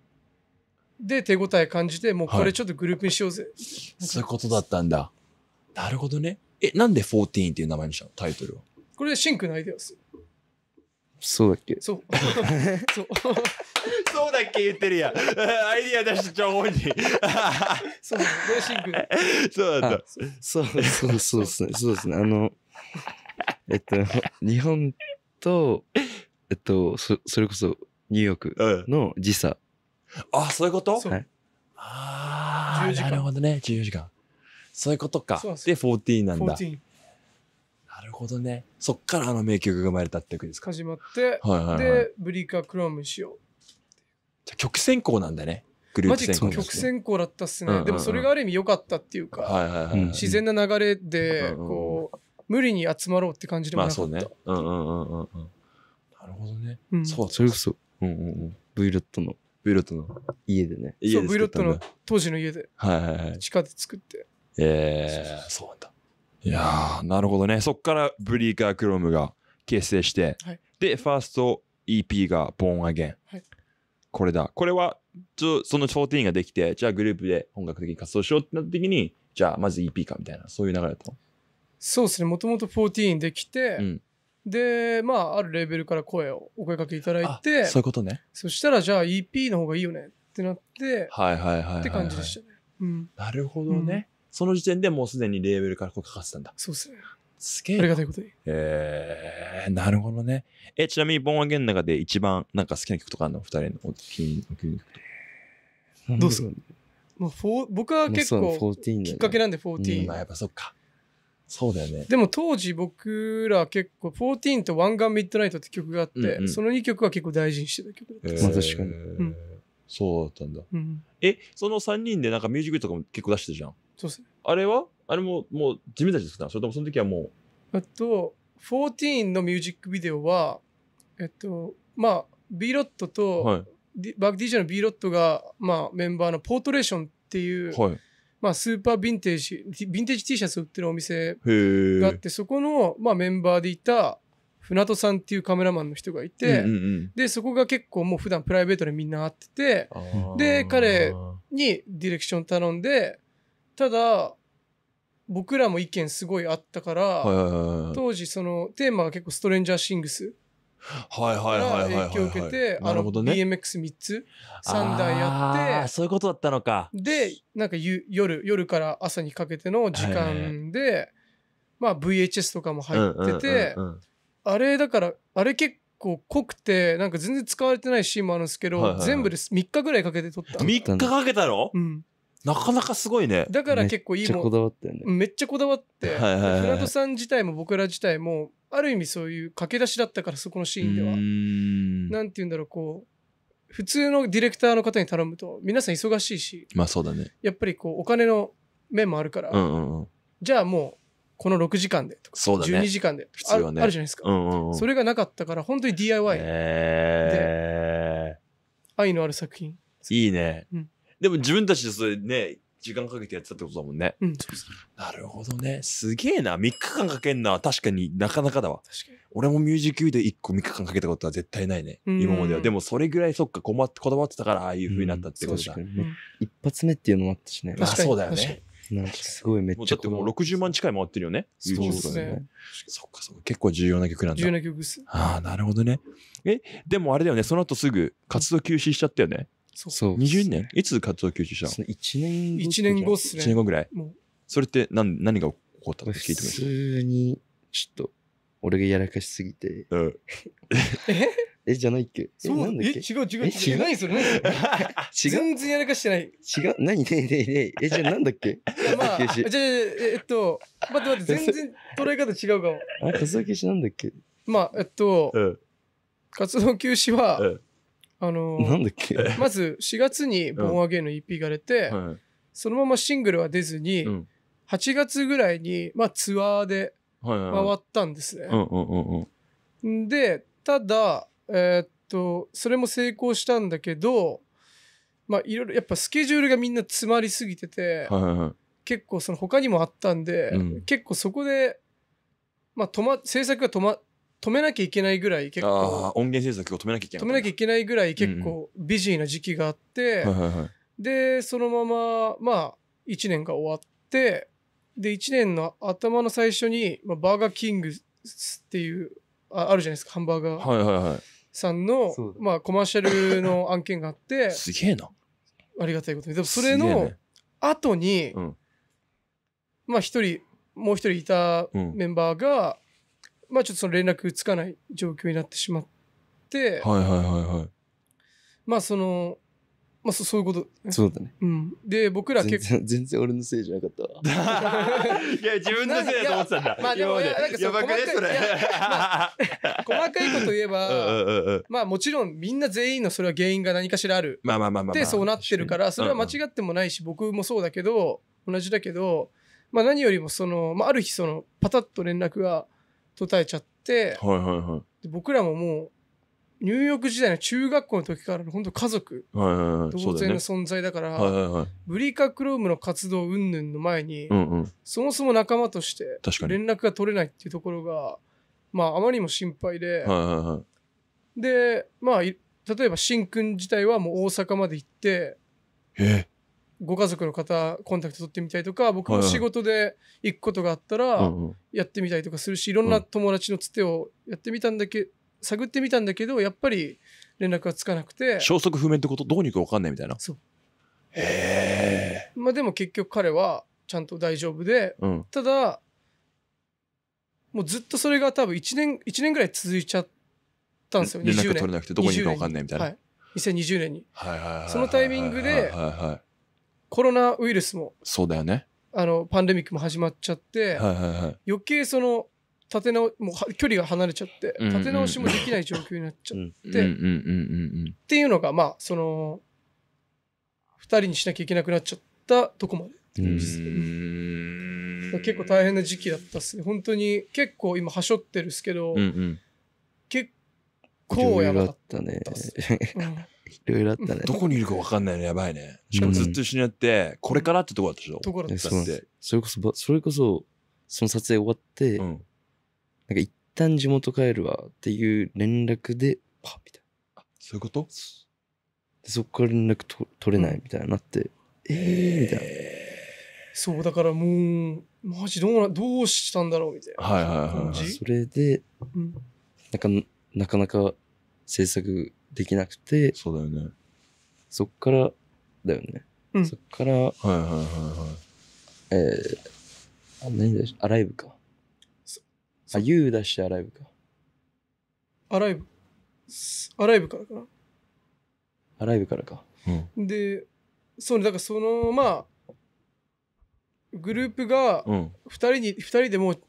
で手応え感じて、もうこれちょっとグループにしようぜ。そういうことだったんだ。なるほどね。え、なんで14っていう名前にしたのタイトルは。これシンクのアイデアです。そうだっけそう。そう。[laughs] [laughs] そうだっけ言ってるやん。[laughs] アイディア出した情報に。そうなの。シンク。そうだった。そうそうそうですね。そうですね。あの、えっと、日本と、えっと、そそれこそニューヨークの時差あ、そういうことはああ、なるほどね。14時間。そういうことか。そうで、14なんだ。なるほどね。そっからあの名曲が生まれたってわですか。始まって、はいはいはい、で、ブリーカークロームしよう。じゃ曲選考なんだね。グループ選考、マジ曲選考だったっすね、うんうんうん。でもそれがある意味良かったっていうか、はいはいはい、自然な流れで、こう、うんうん、無理に集まろうって感じでもなかった。まあそうね。うんうんうんうん。なるほどね。うん、そう、それこそ、うんうんうん。V ロットのブイロットの家でね。家でそう、ブイロットの当時の家で。はいはいはい。地下で作って。ええー、そうなんだ。いやー、なるほどね。そっからブリーカークロムが結成して、はい、で、ファースト EP がボーンアゲン。はい、これだ。これは、ちょその14ができて、じゃあグループで本格的に活動しようってなった時に、じゃあまず EP かみたいな、そういう流れだと。そうですね。もともと14できて、うんで、まあ、あるレーベルから声をお声かけいただいて、そういうことね。そしたら、じゃあ EP の方がいいよねってなって、はいはいはいって感じでしたね。うん、なるほどね、その時点でもうすでにレーベルから声かかってたんだ。そうっすね。すげえ。ありがたいことに。えー、なるほどね。え、ちなみに、ボンアゲンの中で一番なんか好きな曲とかあるの二人のお気に入りどうすか、まあ、僕は結構きっかけなんで14。まあ、やっぱそっか。そうだよね。でも当時僕ら結構、14とワンガンミッドナイトって曲があって、うんうん、その2曲は結構大事にしてた曲だったです。確かに、そうだったんだ、うん。え、その3人でなんかミュージックとかも結構出してるじゃん。そうすね。あれはあれももう自分たちですかそれともその時はもう。あと、14のミュージックビデオは、えっと、まあ、B ロットと、はい、バック DJ の B ロットが、まあ、メンバーのポートレーションっていう、はい、まあ、スーパーヴィンテージ、ヴィンテージ T シャツ売ってるお店があって、そこの、まあ、メンバーでいた、船戸さんっていうカメラマンの人がいて、うんうんうん、で、そこが結構もう普段プライベートでみんな会ってて、で、彼にディレクション頼んで、ただ、僕らも意見すごいあったから、はいはいはいはい、当時そのテーマが結構ストレンジャーシングスはいはいはいはい影響を受けて、あの、BMX3 つ、3台やって、そういうことだったのか。で、なんかゆ夜、夜から朝にかけての時間で、まあ VHS とかも入ってて、あれだから、あれ結構、構濃くてなんか全然使われてないシーンもあるんですけど、全部で3日ぐらいかけて撮った3日かけたの、うん、なかなかすごいね。だから結構いいもん。めっちゃこだわってね。めっちゃこだわって。はいはい、はい、船戸さん自体も僕ら自体も、ある意味そういう駆け出しだったから、そこのシーンでは。んなんて言うんだろう、こう、普通のディレクターの方に頼むと、皆さん忙しいし。まあそうだね。やっぱりこう、お金の面もあるから。うんうんうん、じゃあもう、この6時間でとか、そうだね、12時間で普通はねあるじゃないですか、うんうんうん、それがなかったから、本当に DIY で、えー、愛のある作品。いいね。うんでも自分たちでそれね、時間かけてやってたってことだもんね。うん、なるほどね。すげえな。3日間かけんな。確かになかなかだわ。俺もミュージックビデオ1個3日間かけたことは絶対ないね。今までは。でもそれぐらいそっか、こだわってたからああいう風になったってことだ。一発目っていうのもあったしね。あそうだよね。なんかすごいめっちゃ。だってもう60万近い回ってるよね。そうですね。そっかそっか。結構重要な曲なんだ。重要な曲です。ああ、なるほどね。え、でもあれだよね。その後すぐ活動休止しちゃったよね。そう。そう20年いつ活動休止したのその1年後。1年後っすね。?1 年後ぐらいもうそれって何何が起こったの聞いてもいいです普通に、ちょっと、俺がやらかしすぎて。うん。え [laughs] え、じゃないっけえ、そうなんだっえ違う違うえ違違う。うない [laughs] 違う全然やらかしてない。違う何ねえねえねえ。え、じゃなんだっけいやまあ、じゃじゃえっと、待って待って、[laughs] 全然捉え方違うかも。あ、活動休止なんだっけまあ、えっと、活動休止は、うあのー、なんだっけまず4月に「ボン・アゲイの EP が出て、うんそのままシングルは出ずに、うん、8月ぐらいに、まあ、ツアーで回ったんですね。でただ、えー、っとそれも成功したんだけど、まあ、いろいろやっぱスケジュールがみんな詰まりすぎてて、はいはい、結構その他にもあったんで、うん、結構そこで、まあ、止ま制作が止ま止めなきゃいけないぐらい結構音源制作を止めなきゃいけない止めなきゃいけないぐらい結構ビジーな時期があって、でそのまままあ1年が終わってで1年の頭の最初に、まあ、バーガーキングっていうああるじゃないですかハンバーガーさんの、まあ、コマーシャルの案件があってすげえなありがたいことにでもそれの後に、ねうん、まあ一人もう一人いたメンバーが、うんまあちょっとその連絡つかない状況になってしまって、はいはいはいはい。まあその、まあそそういうこと、ね、そうだね。うん。で、僕ら結構。全然俺のせいじゃなかった [laughs] いや、自分のせいだと思ってたんだ。まあでも、なんかやばくね、それ。細かいこと言えば、う [laughs] ううんんん、まあもちろんみんな全員のそれは原因が何かしらある。まあまあまあまあ。で、そうなってるから、それは間違ってもないし、僕もそうだけど、同じだけど、まあ何よりもその、まあある日その、パタッと連絡が、途絶えちゃって、はいはいはい、で僕らももうニューヨーク時代の中学校の時からの本当家族、はいはいはい、同然の存在だから、ねブリカクロームの活動云々の前に、そもそも仲間として連絡が取れないっていうところが、まあ、あまりにも心配で、はいはいはい、で、まあ、例えばしんくん自体はもう大阪まで行って、えご家族の方コンタクト取ってみたりとか僕も仕事で行くことがあったらやってみたりとかするしいろんな友達のつてをやってみたんだけ探ってみたんだけどやっぱり連絡がつかなくて消息不明ってことどこに行くか分かんないみたいなそうへえまあでも結局彼はちゃんと大丈夫で、うん、ただもうずっとそれが多分1年1年ぐらい続いちゃったんですよ連絡取れなくてどこに行くか分かんないみたいな、はい、2020年に、はいはいはいはい、そのタイミングで、はいはいはいコロナウイルスもそうだよねあのパンデミックも始まっちゃって、はいはいはい、余計その立て直もう距離が離れちゃって立て直しもできない状況になっちゃってっていうのがまあその2人にしなきゃいけなくなっちゃったとこまで。結構大変な時期だったっすね本当に結構今はしょってるっすけど、うんうん、結構やばかったっす、ねんいろいろあったね。どこにいるか分かんないのやばいね。しかもずっと一緒にやって、これからってとこだったでしょとこだったって。それこそ、それこそ、その撮影終わって、うん、なんか一旦地元帰るわっていう連絡で、パッみたいな。あ、そういうことでそこから連絡と取れないみたいになって、えー、みたいな。そう、だからもう、マジどうどうしたんだろうみたいな。はいはいはい、はい。それで、うん、なんか、なかなか制作できなくて、そうだよね。そっからだよね。うん、そっから、はいはいはいはい。えー、あ、何だし、アライブか。あ、U 出してアライブか。アライブ。アライブからかな。アライブからか。うん、で、そうね、だからその、まあ、グループが2人に、うん、人でもう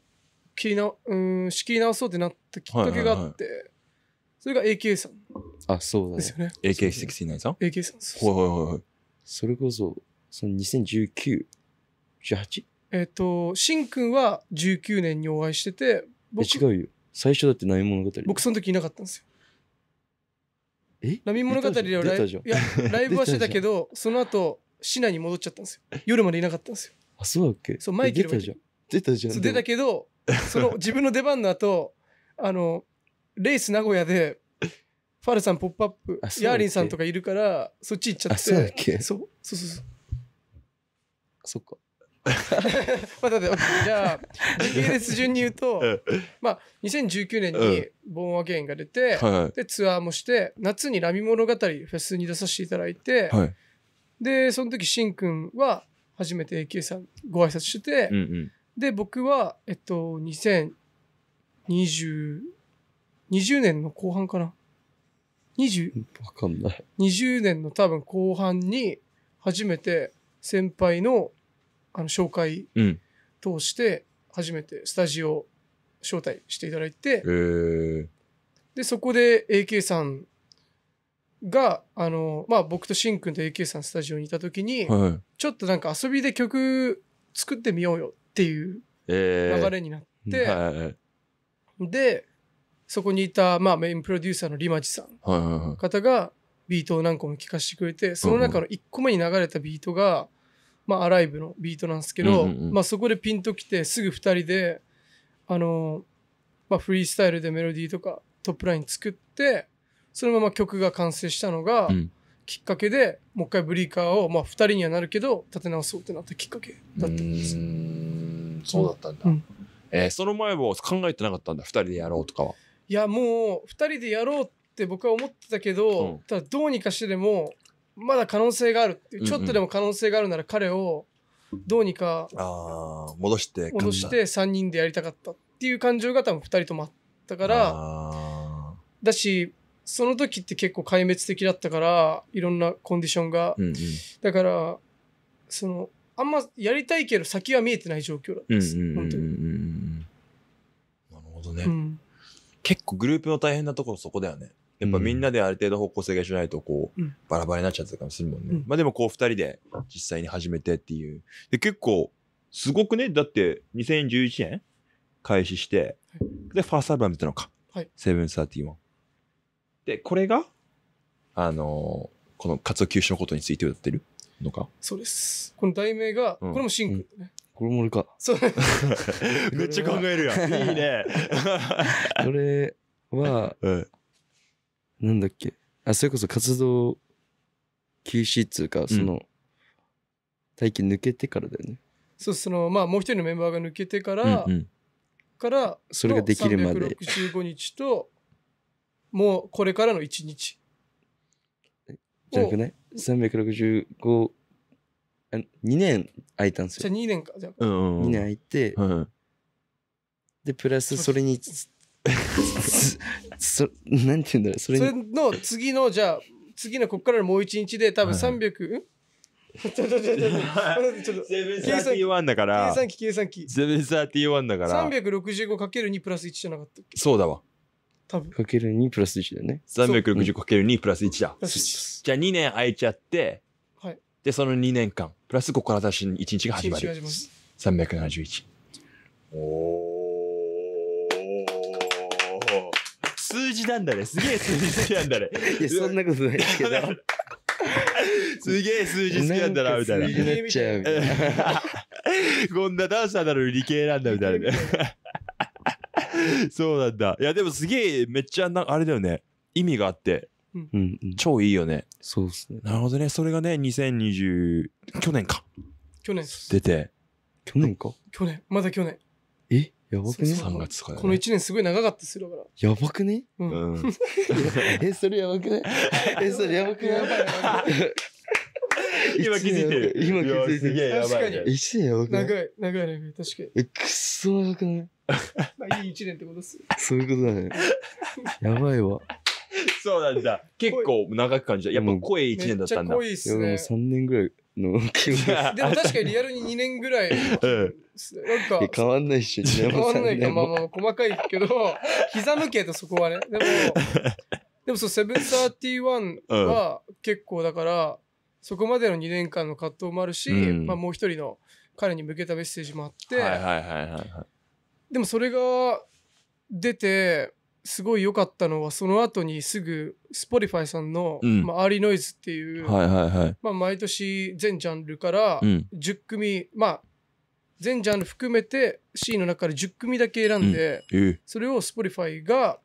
切り直うん、仕切り直そうってなったきっかけがあって、はいはいはい、それが AK さん。あ、そうだ、ね。ですね。AK69 さん ?AK さんです。はいはいはい。それこそ、その2019、18? えっ、と、しんくんは19年にお会いしてて、僕違うよ。最初だって何物語。僕その時いなかったんですよ。え波物語ではライブいやライブはしてたけど、その後、市内に戻っちゃったんですよ。夜までいなかったんですよ。あ、そうだっけそう、マイケル出たじゃん。出たじゃん。出たけど、その自分の出番の後、あの、レース名古屋で、ファルさん、ポップアップ、ヤーリンさんとかいるから、そっち行っちゃって。そうだっけそうそうそうそう。そっか。[laughs] まあ、だって、じゃあ、時系列順に言うと、[laughs] まあ、2019年にボーンアゲインが出て、うん、で、ツアーもして、夏にラミ物語フェスに出させていただいて、はい、で、その時、しんくんは初めて AK さんご挨拶してて、うんうん、で、僕は、えっと、2020、20年の後半かな。20わかんない20年の多分後半に初めて先輩のあの紹介通して初めてスタジオ招待していただいて、でそこで AK さんがあの、まあ、僕としんくんと AK さんスタジオにいた時に、はいちょっとなんか遊びで曲作ってみようよっていうえ流れになって、はいでそこにいた、まあ、メインプロデューサーのリマジさん、方がビートを何個も聴かせてくれてその中の1個目に流れたビートが、まあ、アライブのビートなんですけど、うんうんうん、まあ、そこでピンときてすぐ2人であの、まあ、フリースタイルでメロディーとかトップライン作ってそのまま曲が完成したのが、きっかけで、もう一回ブリーカーを、まあ、2人にはなるけど立て直そうってなったきっかけだったんですそうだったんだ、うん、えー、その前も考えてなかったんだ2人でやろうとかは。いやもう2人でやろうって僕は思ってたけど、うんただどうにかしてでもまだ可能性があるってうんうんちょっとでも可能性があるなら彼をどうにか戻して戻して3人でやりたかったっていう感情が多分2人ともあったからだしその時って結構壊滅的だったからいろんなコンディションがうんうん。だからそのあんまやりたいけど先は見えてない状況だったんです、なるほどね。うん結構グループの大変なところそこだよね。やっぱみんなである程度方向性がしないとこう、うん、バラバラになっちゃったりするもんね。うん、まあでもこう2人で実際に始めてっていう。で結構すごくね、だって2011年開始して、はい、で、ファーストアルバムったのか。はい。セブンサーティワン。で、これが、あのー、この活動休止のことについて歌ってるのかそうです。この題名が、うん、これもシングルね。これも俺か。そう。[laughs] めっちゃ考えるやん。[laughs] いいね。こ [laughs] れは、うん、なんだっけ。あ、それこそ活動休止っつうか、その、うん、抜けてからだよね。そう、その、まあ、もう一人のメンバーが抜けてから、うんうん、から、それができるまで。365日と、もうこれからの1日。じゃなくな ?365 2年空いたんですじゃよ。あ2年か。じゃあうんうん2年空いて、で、プラスそれに [laughs] そ、なんて言うんだろう、それそれの次の、じゃあ、次のここからのもう一日で、多分300、ん [laughs] ちょっとか計ら算機計算機。2プラス1じゃなかったそうだわ多分。かける2プラス1だよね。360×2 プラスプラス1じゃあ2年空いちゃってでその2年間プラスここから私一日が始まる。371。おお。数字なんだね。すげえ数字好きなんだね。いや、そんなことないですけど。すげえ数字好きなんだな、みたいな。なこんなダンサーなのに理系なんだ、みたいな [laughs] そうなんだ。いや、でもすげえ、めっちゃな、あれだよね。意味があって、うん超いいよね。そうですね。なるほどね。それがね、2020、去年か。去年出て。去年か去年。まだ去年。えやばくねそ ?3 月とか、ね、この1年すごい長かったですよ、だから。やばくねうん。[laughs] え、それやばくねえ、それやばくね今気づいてる。今気づいてる。確かに。1年やばくない長い、長い、ね。確かに。え、くっそ長くないまあ、いい1年ってことっすそういうことだね。[laughs] やばいわ。[laughs] そうなんだ。結構長く感じた。やっぱ声い1年だったんだ。めっちゃ濃いっすね。3年ぐらいの [laughs] でも確かにリアルに2年ぐらい。うんなんか。変わんないし、変わんないか。まあまあ、細かいけど、膝向けとそこはね。でも、[laughs] でもそう、セブンーテ7ワンは結構だから、そこまでの2年間の葛藤もあるし、うん、まあもう一人の彼に向けたメッセージもあって、でもそれが出て、すごい良かったのはその後にすぐ Spotify さんの、うん、まあ、アーリーノイズっていう、はいはいはい、まあ、毎年全ジャンルから10組、うん、まあ全ジャンル含めてシ C の中から10組だけ選んで、うんえそれを Spotify が、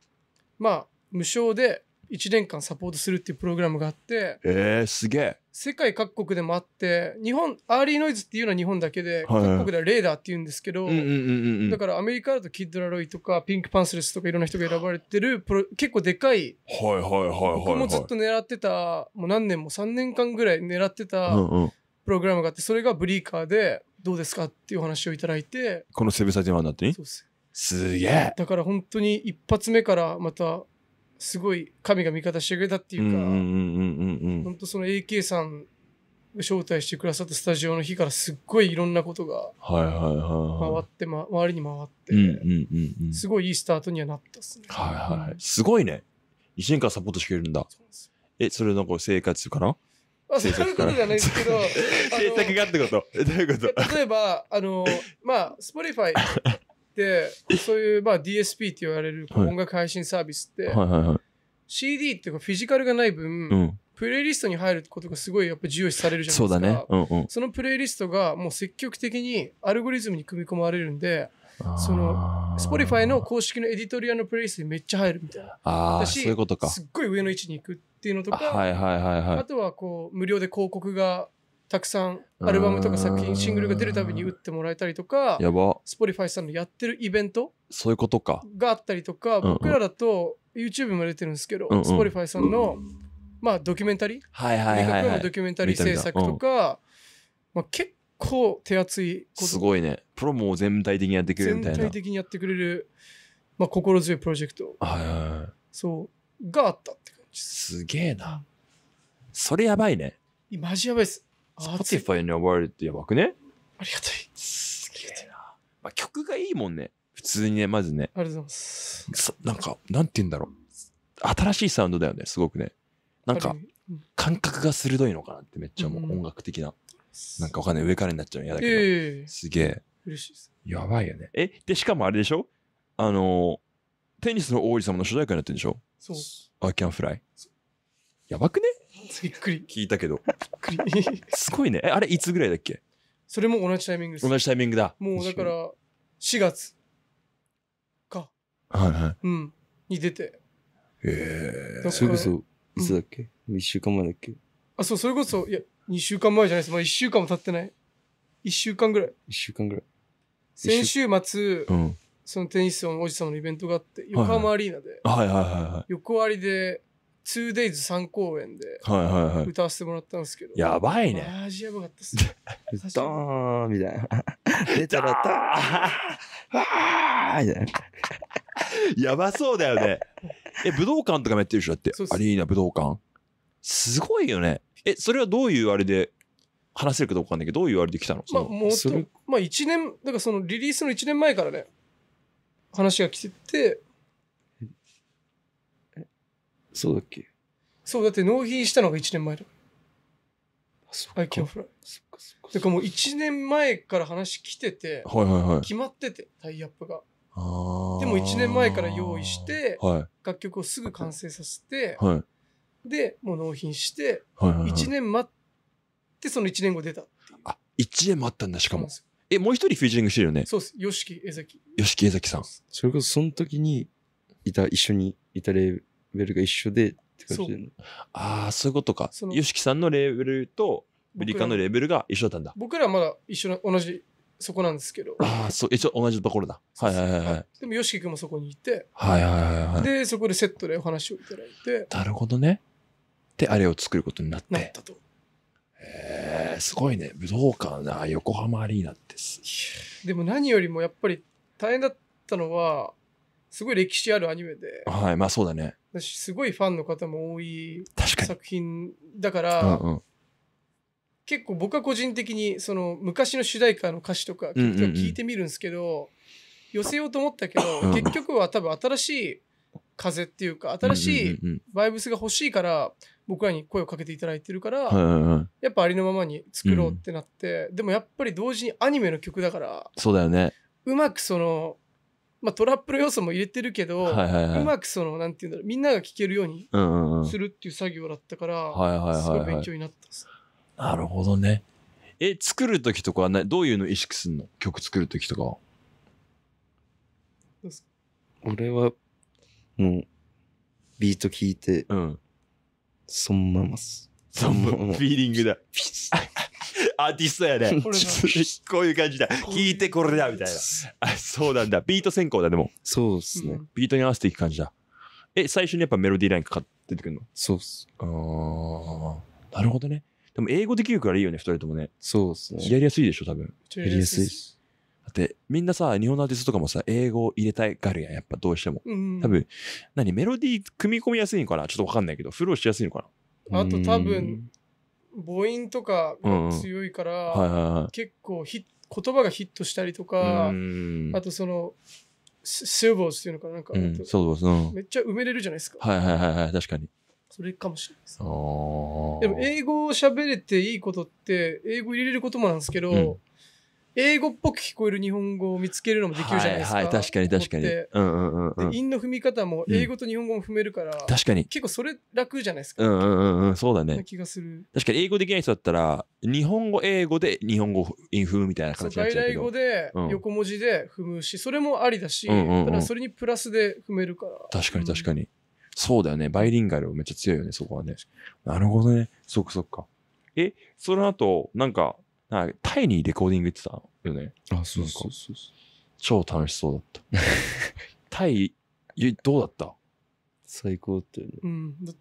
まあ、無償で1年間サポートするっていうプログラムがあってえー、すげえ世界各国でもあって日本アーリーノイズっていうのは日本だけで、はい、各国ではレーダーっていうんですけど、だからアメリカだとキッド・ラロイとかピンク・パンスレスとかいろんな人が選ばれてるプロ結構でかい,、はいはいはい僕もずっと狙ってたもう何年も3年間ぐらい狙ってたプログラムがあってそれがブリーカーでどうですかっていうお話をいただいてこのセブサティマンだってそうすすげえだから本当に一発目からまたすごい神が味方してくれたっていうか、本当その AK さん招待してくださったスタジオの日からすっごいいろんなことが回って、ま、周りに回って、すごいいいスタートにはなったっすね。はいはい。すごいね。一年間サポートしてくれるんだ。え、それのん生活かなあ、そういうことじゃないですけど。制 [laughs] 作がってことどういうこと例えば、あの、まあ、Spotify で、そういう、まあ、DSP って言われる音楽配信サービスって、はいはいはい、CD ってフィジカルがない分、うんプレイリストに入ることがすごいやっぱ重要視されるじゃないですか。そうだね。うんうん、そのプレイリストがもう積極的にアルゴリズムに組み込まれるんで、その、Spotify の公式のエディトリアのプレイリストにめっちゃ入るみたいな。ああ、そういうことか。すっごい上の位置に行くっていうのとか、はいはいはいはい、あとはこう、無料で広告がたくさんアルバムとか作品シングルが出るたびに打ってもらえたりとかやば Spotify さんのやってるイベントそういうことかがあったりとか僕らだと YouTube も出てるんですけど、うんうん、Spotify さんの、まあ、ドキュメンタリー、はいはいはい、はい、ドキュメンタリー制作とか、うん、まあ、結構手厚いことすごいねプロも全体的にやってくれるみたいな全体的にやってくれる、まあ、心強いプロジェクト、はいはい、そうがあったって感じすげえなそれやばいねマジやばいっす Spotify に呼ばれてやばくねありがたい。すげえな。まあ、曲がいいもんね。普通にね、まずね。ありがとうございます。そなんか、なんて言うんだろう。新しいサウンドだよね、すごくね。なんか、感覚が鋭いのかなってめっちゃもう。音楽的な。なんかわかんない。上からになっちゃうの嫌だけど。えー、すげえ。嬉しいです。やばいよね。え、で、しかもあれでしょあのテニスの王子様の主題歌になってるでしょそう。I can fly。やばくね [laughs] っくり。聞いたけど。びっくり。[laughs] すごいね。え、あれいつぐらいだっけそれも同じタイミングです。同じタイミングだ。もうだから、4月か。はいはい。うん。に出て。ええそれこそ、いつだっけ、一週間前だっけあ、そう、それこそ、いや、2週間前じゃないです。まあ1週間も経ってない。1週間ぐらい。一週間ぐらい。先週末、うん。そのテニスの王子様のイベントがあって、横浜アリーナで、はいはいはいはい。横割りで 2days3 公演で歌わせてもらったんですけど、はいはいはい、やばいねマジやばかったっすド [laughs] ーンみたいな [laughs] 出たらドーンみたいな [laughs] やばそうだよねえ武道館とかもやってるでしょだってアリーナ武道館すごいよねえそれはどういうあれで話せるかどうかわかんないけどどういうあれで来たのまあもっとまあ1年だからそのリリースの1年前からね話が来ててそうだっけそう、だって納品したのが1年前だ。あそっか。そっかそっか。だからもう1年前から話来てて、はいはいはい。決まってて、タイアップが。でも1年前から用意して、はい、楽曲をすぐ完成させて、はい、で、もう納品して、はいはいはい、1年待って、その1年後出たあ、1年待ったんだ、しかも。え、もう一人フィージリングしてるよね。そうです。吉木江崎。吉木江崎さん。それこそその時に、いた、一緒にいたレベルが一緒でって感じああそういうことか YOSHIKI さんのレーベルとブリカのレーベルが一緒だったんだ僕らはまだ一緒の同じそこなんですけどああそう一応同じところだはいはいはい、はい、でも YOSHIKI 君もそこにいてはいはいはい、はい、でそこでセットでお話をいただいてなるほどねであれを作ることになってなったとへえすごいね武道館な横浜アリーナってでも何よりもやっぱり大変だったのはすごい歴史あるアニメではいまあそうだねすごいファンの方も多い作品だから、結構僕は個人的にその昔の主題歌の歌詞とか聞いてみるんですけど、寄せようと思ったけど、結局は多分新しい風っていうか新しいバイブスが欲しいから僕らに声をかけていただいてるから、やっぱありのままに作ろうってなって、でもやっぱり同時にアニメの曲だからそうだよねうまくそのまあ、トラップの要素も入れてるけど、はいはいはい、うまくそのなんていうんだろうみんなが聞けるようにするっていう作業だったから、うんうん、すごい勉強になったです、はいはい、なるほどねえ作る時とかはどういうの意識すんの曲作る時とかは俺はもうビート聞いて、うん、そんまますそんままフィーリングだ [laughs] アーティストやね。[laughs] こういう感じだ。聞いてこれだ、みたいな。あ、そうなんだ。ビート先行だ、でも。そうですね。ビートに合わせていく感じだ。え、最初にやっぱメロディーラインかかっててくるのそうっす。あなるほどね。でも英語できるからいいよね、二人ともね。そうっすね。やりやすいでしょ、多分。やりやすいです。だって、みんなさ、日本のアーティストとかもさ、英語入れたいがるやん、やっぱどうしても。うん、多分、何、メロディー組み込みやすいのかなちょっとわかんないけど、フローしやすいのかなあと多分、母音とかが強いから、結構ヒ言葉がヒットしたりとか、あとその、セーバーっていうのかなんか、うん、そうそうそうめっちゃ埋めれるじゃないですか。はいはいはい、はい、確かに。それかもしれないです。でも英語を喋れていいことって、英語入れることもなんですけど、うん英語っぽく聞こえる日本語を見つけるのもできるじゃないですか。はい、はい、確かに確かに。うんうんうん、韻の踏み方も英語と日本語も踏めるから、うん、確かに。結構それ楽じゃないですか。うんうんうん、うん、そうだね。気がする。確かに英語できない人だったら、日本語、英語で日本語韻踏むみたいな感じにな外来語で横文字で踏むし、それもありだし、うんうんうん、ただそれにプラスで踏めるから。確かに確かに。うん、そうだよね。バイリンガルめっちゃ強いよね、そこはね。なるほどね。そっかそっか。え、その後、なんか、なんかタイにレコーディング行ってたよね。あ、そうそうそう超楽しそうだった。[laughs] タイ、どうだった最高だったよね。うんだ。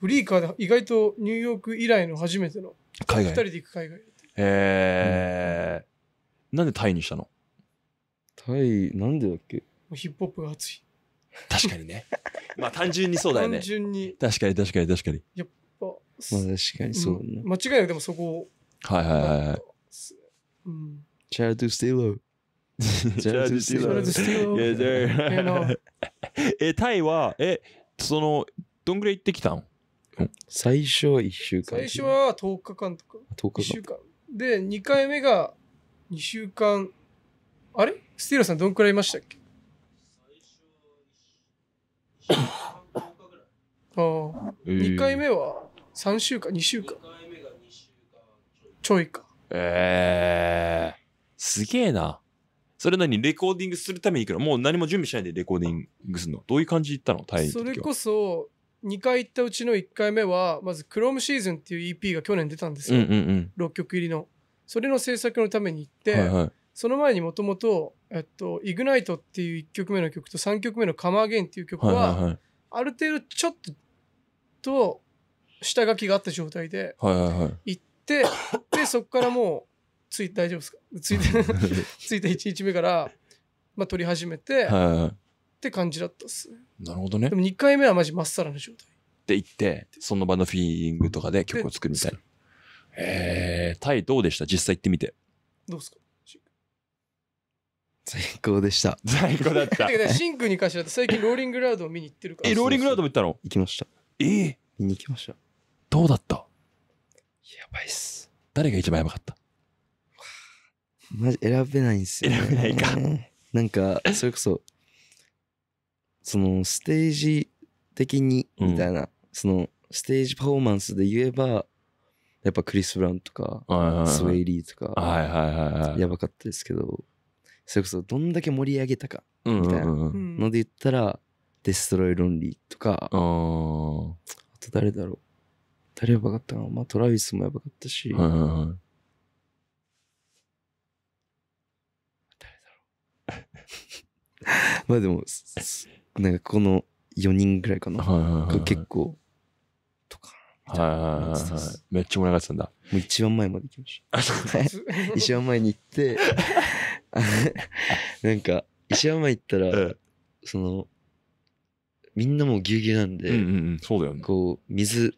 フリーカーで意外とニューヨーク以来の初めての。海外。二人で行く海外。へえ、うん、なんでタイにしたのタイ、なんでだっけヒップホップが熱い。確かにね。[laughs] まあ単純にそうだよね。単純に。確かに確かに確かに。やっぱ。まあ確かにそうだね、間違いなくでもそこはいはいはいはい。チャルドスティーロー。チャルドスティーロ Try ー to。steal. y え、タイは、え、その、どんぐらい行ってきたの最初は1週間。最初は10日間とか、1 0日週間。で、2回目が2週間。あれスティーラさんどんくらいいましたっけああ。え2回目は3週間、2週間。ちょいか。ええー、すげえな。それなにレコーディングするために行くのもう何も準備しないでレコーディングするのどういう感じで行ったの大変それこそ2回行ったうちの1回目はまず「クロームシーズン」っていう EP が去年出たんですよ、うんうん、6曲入りのそれの制作のために行って、はいはい、その前にもともと「えっと、イグナイトっていう1曲目の曲と3曲目の「カマーゲンっていう曲は,、はいはいはい、ある程度ちょっと下書きがあった状態で行っ、で、そこからもう、つい大丈夫ですかついて、[laughs] ついて1日目から、まあ、撮り始めて、はいって感じだったっすね。なるほどね。でも2回目はマジまっさらの状態。って言って、その場のフィーリングとかで曲を作るみたいな。えー、タイどうでした実際行ってみて。どうですか最高でした。最高だった。シンクに関しては最近ローリングラウドを見に行ってるから。え、ローリングラウドも行ったの行きました。えー、見に行きました。どうだったやばいっす。誰が一番やばかったマジ選べないんすよ、ね。選べないか。なんか、それこそ、そのステージ的にみたいな、うん、そのステージパフォーマンスで言えば、やっぱクリス・ブラウンとか、スウェイリーとか、はいはいはいはい、やばかったですけど、それこそどんだけ盛り上げたか、みたいなので言ったら、デストロイ・ロンリーとか、あと誰だろう。誰やばかったまあ、トラィスもやばかったし。はいはいはい。誰だろう。[laughs] まあでも、なんかこの4人ぐらいかな。はいはいはい、結構、とか。めっちゃ盛り上がってたんだ。もう一番前まで行きました。[laughs] 一番前に行って、[laughs] なんか、番前行ったら、その、みんなもうぎゅうぎゅうなんで、うんうんうん、そうだよね。こう、水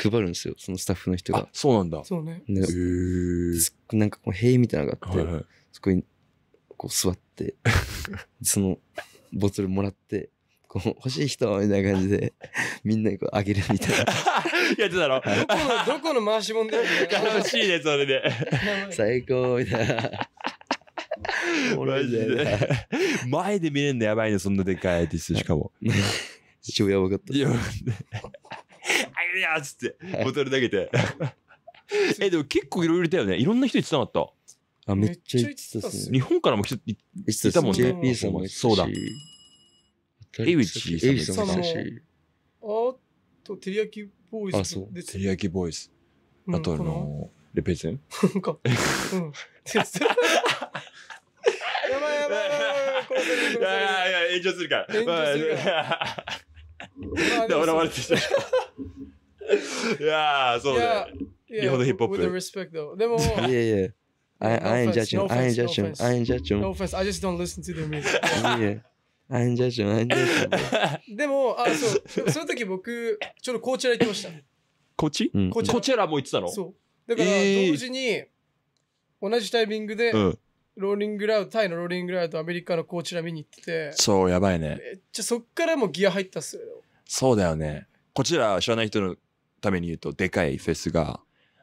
配るんですよ、そのスタッフの人が。そうなんだ。そうね。へなんかこう塀みたいなのがあって、はいはい、そこにこう座って、[laughs] そのボトルもらって、こう欲しい人みたいな感じで、みんなにこうあげるみたいな。[laughs] やってたろ、どこの、どこの回し物で楽しいね、それで。最高、みたいな。マジで。[laughs] 前で見れるのやばいね、そんなでかいティスしかも。応やばかった。いやっつって、[laughs] ボトル投げて。え、でも結構いろいろいたよね。いろんな人言ってかった。あ、めっちゃ言ってたっすね。日本からも来て、いたもんね。JP さんもそうだ。江口さんもいたし。あと、照り焼きボーイズ。あ、そう。照り焼きボーイズ。あと、あの、レペゼンか、うん。やばいやばいやばい。いやいや、炎上するから。炎上するから。[laughs] 笑われてきた。[laughs] いやー、そうだ日本のヒップホップ。With respect though. でも、いやいや。[laughs] I, I ain't judging. No I ain't judging. No I ain't judging. No offense. I just don't listen to t h e music. [laughs] yeah. I ain't judging. I ain't judging. でも、あ、そう。その時僕、ちょうどコーチェラ行きました。コーチ、コーチェラも行ってたのそう。だから、同時に、同じタイミングで、ローリングラウド、タイのローリングラウド、アメリカのコーチラ見に行ってて。そう、やばいね。めっちゃそっからもギア入ったっすよ。そうだよね。こちら知らない人のために言うと、でかいフェスが、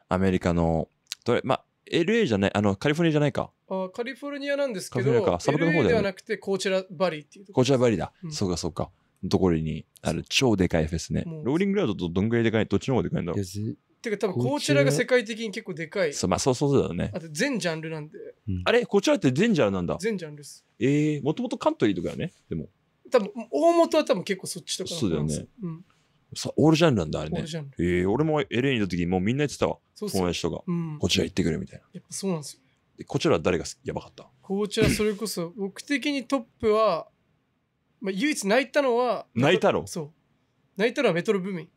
アメリカの、どれ、まあ、LA じゃない、あの、カリフォルニアじゃないか。あカリフォルニアなんですけど、砂漠の方ではなくて、コーチラバリーっていうコーチラバリーだ。うん、そうか、そうか。ところにある超でかいフェスね。ローリングラウドとどんぐらいでかいどっちの方がでかいんだろうてか多分こちらが世界的に結構でかい。そうまあそうそうだよね。あと全ジャンルなんで。うん、あれこちらって全ジャンルなんだ。全ジャンルです。ええー、もともとカントリーとかよね。でも。多分大元は多分結構そっちとかそうだよね。うんさオールジャンルなんだあれね。えー、俺も LA にいた時もうみんな言ってたわ。そう友達とか、うん、こちら行ってくれみたいな。やっぱそうなんですよ、でこちら誰がやばかったこちらそれこそ [laughs] 僕的にトップは、まあ、唯一泣いたのは泣いたのそう。泣いたのはメトロブミン。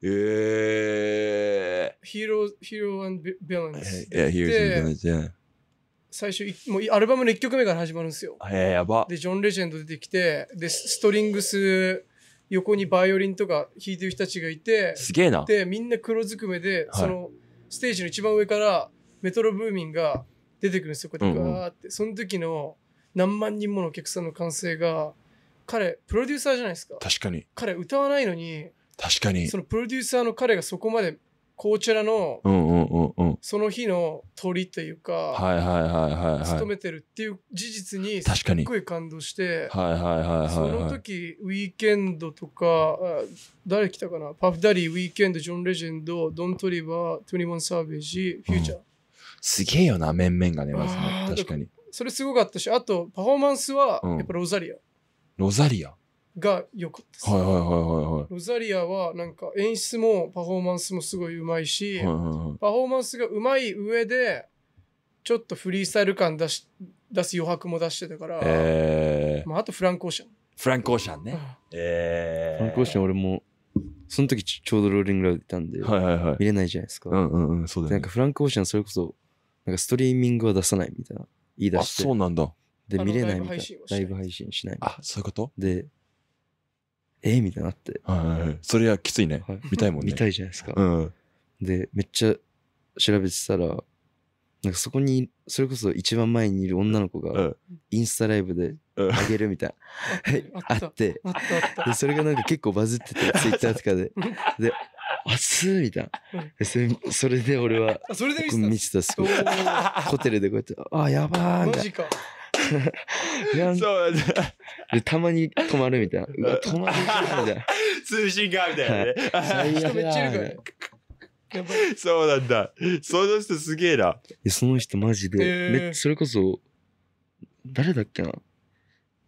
えー、ヒーロー、ヒーロービランズ。えー、ヒーロービランズ。最初もうアルバムの1曲目から始まるんですよ。えー、やば。で、ジョン・レジェンド出てきて、で、ストリングス横にバイオリンとか弾いてる人たちがいて、すげえな。で、みんな黒ずくめで、はいその、ステージの一番上からメトロブーミンが出てくるんですよ、こうやってガーって。その時の何万人ものお客さんの歓声が、彼、プロデューサーじゃないですか。確かに。彼、歌わないのに、確かに。そのプロデューサーの彼がそこまでちらの、うんうんうん、その日の鳥というか、はいはいはいはい、はい、勤めてるっていう事実にすっごい感動して、はいはいはいはい、はい、その時ウィーケンドとか誰来たかなパフダリーウィーケンドジョン・レジェンドドン・トリバートゥニモン・サーベージフューチャー、うん、すげえよな面々がねまずね確かにそれすごかったしあとパフォーマンスはやっぱロザリア、うん、ロザリアが良かったです、はいはいはいはいロザリアはなんか演出もパフォーマンスもすごいうまいし、はいはいはいパフォーマンスがうまい上でちょっとフリースタイル感出し出す余白も出してたから、えー、まあ、あとフランコーシャンフランコーシャンねえー、シャン俺もその時ちょうどローリングラウドいたんで、はいはいはい見れないじゃないですか、うんうんうんそうだなんかフランコーシャンそれこそなんかストリーミングは出さないみたいな言い出してそうなんだで見れないみたいライブ配信しなライブ配信しないみたいあそういうことでえみたいなって。はいはい、それはきついね、はい、見たいもんね。見たいじゃないですか。うん、で、めっちゃ調べてたら、なんかそこに、それこそ一番前にいる女の子が、インスタライブであげるみたいな、[laughs] あって、で、それがなんか結構バズってて、[laughs] ツイッターとかで。で、熱いみたいな。それそれで俺は、それで見てた、すごい。ホテルでこうやって、あ、やばーみたいな。[laughs] そう [laughs] で、たまに止まるみたいな。止まるみたいな。[laughs] 通信がみたいなね。いそうなんだ。その人すげえな。その人マジで、えー、それこそ、誰だっけな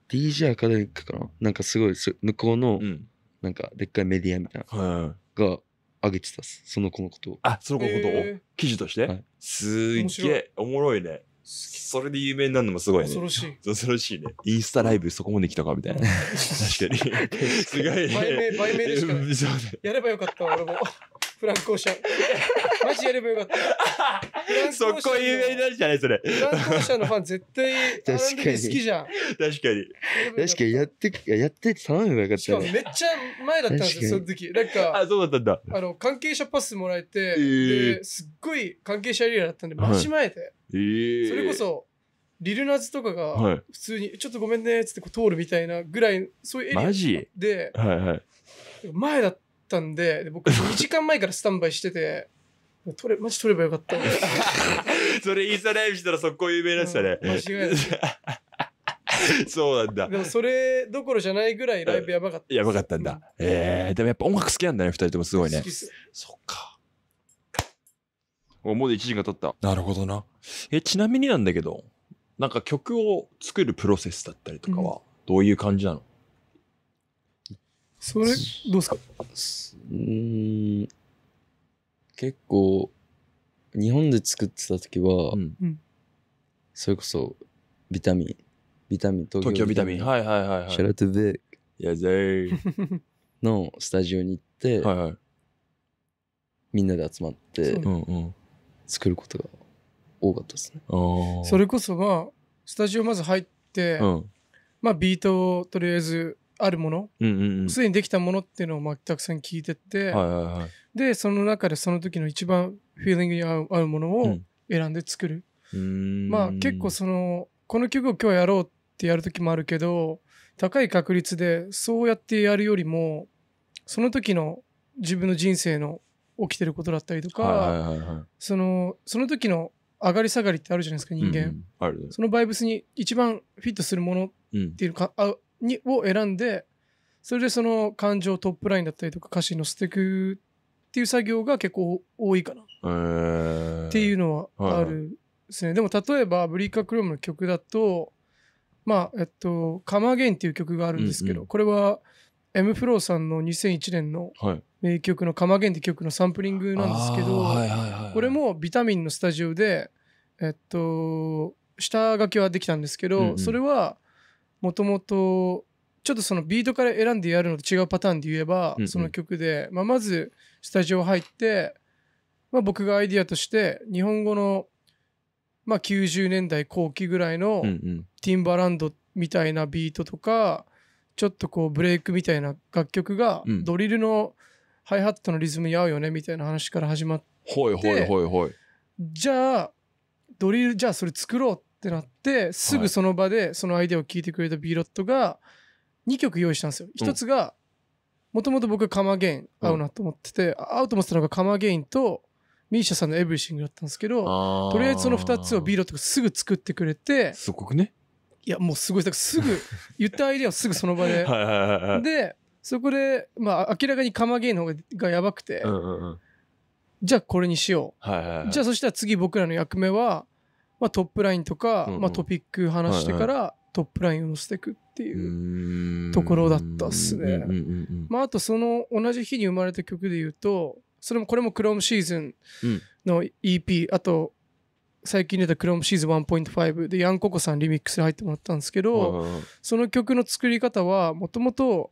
?DJ アカデミックかななんかすごい、向こうの、うん、なんかでっかいメディアみたいな、はい、が上げてたその子のことを。あ、その子のことを、えー、記事として、はい、すげえ、おもろいね。それで有名になるのもすごいね。恐ろしい。恐ろしいね。インスタライブそこまで来たかみたいな。[laughs] 確かに。すごいね。売名、売名でし [laughs] ね、やればよかった、俺も。フランクオーシャン。[laughs] マジやればよかった。[laughs] そこ有名なんじゃないそれ。フランクオーシャンのファン絶対、[laughs] 確かに。好きじゃん。確かに。確かに、やって、やって頼めばよかった、しかもめっちゃ前だったんですよ、その時。なんか、あ、そうだったんだ。あの、関係者パスもらえて、すっごい関係者エリアだったんで、間違えて。それこそ、リルナーズとかが普通に、ちょっとごめんねっつって通るみたいなぐらいそういうエリアで、はいはい、前だったんで、で僕2時間前からスタンバイしてて、取れ、マジ取ればよかった。[laughs] それインスタライブしたら速攻有名でしたね。間違いない。そうなんだ。でもそれどころじゃないぐらいライブやばかった。やばかったんだ。うん、ええー、でもやっぱ音楽好きなんだね、二人ともすごいね。そっか。お、もうで1時間経った。なるほどな。え、ちなみになんだけど、なんか曲を作るプロセスだったりとかは、どういう感じなの、うんそれ、どうですかうん、結構、日本で作ってた時は、うん、それこそ、ビタミン、ビタミン、東京ビタミン、ミンはいはいはい、はい。シャラトゥビック、やぜ [laughs] のスタジオに行って、はいはい、みんなで集まって、作ることが多かったですね。それこそが。スタジオまず入って、うん、まあビートをとりあえずあるものすで、うんうん、にできたものっていうのをまあたくさん聞いてって、はいはいはい、でその中でその時の一番フィーリングに合う合うものを選んで作る、うん、まあ結構そのこの曲を今日やろうってやる時もあるけど高い確率でそうやってやるよりもその時の自分の人生の起きてることだったりとか、はいはいはいはい、そのその時の上がり下がりってあるじゃないですか人間、うんそのバイブスに一番フィットするものっていうか、うん、にを選んでそれでその感情トップラインだったりとか歌詞に載せていくっていう作業が結構多いかな、えー、っていうのはあるですね、はい、でも例えばブリーカークロームの曲だとまあえっと「カマゲイン」っていう曲があるんですけど、うんうん、これは M フローさんの2001年の名曲の「カマゲイン」って曲のサンプリングなんですけど、はいはい、これもビタミンのスタジオでえっと下書きはできたんですけど、うんうん、それは「もともとちょっとそのビートから選んでやるのと違うパターンで言えば、うんうん、その曲で、まあ、まずスタジオ入って、まあ、僕がアイディアとして日本語の、まあ、90年代後期ぐらいのティンバランドみたいなビートとかちょっとこうブレイクみたいな楽曲がドリルのハイハットのリズムに合うよねみたいな話から始まって、うん、じゃあドリルじゃあそれ作ろうってなっってすぐその場でそのアイデアを聞いてくれた B ロットが2曲用意したんですよ一つがもともと僕はカマゲイン合うなと思ってて、合うと思ってたのがカマゲインとミーシャさんのエブリシングだったんですけどとりあえずその2つを B ロットがすぐ作ってくれてすごくねいやもうすごいだからすぐ言ったアイデアをすぐその場で [laughs] でそこでまあ明らかにカマゲインの方がやばくて、じゃあこれにしようじゃあそしたら次僕らの役目はまあ、トップラインとか、うんうん、まあ、トピック話してから、はいはいトップラインを載せていくっていうところだったっすね。まああとその同じ日に生まれた曲で言うとそれもこれも「クロームシーズン」の EP、うん、あと最近出た「クロームシーズン1.5」でヤンココさんリミックス入ってもらったんですけど、その曲の作り方はもともと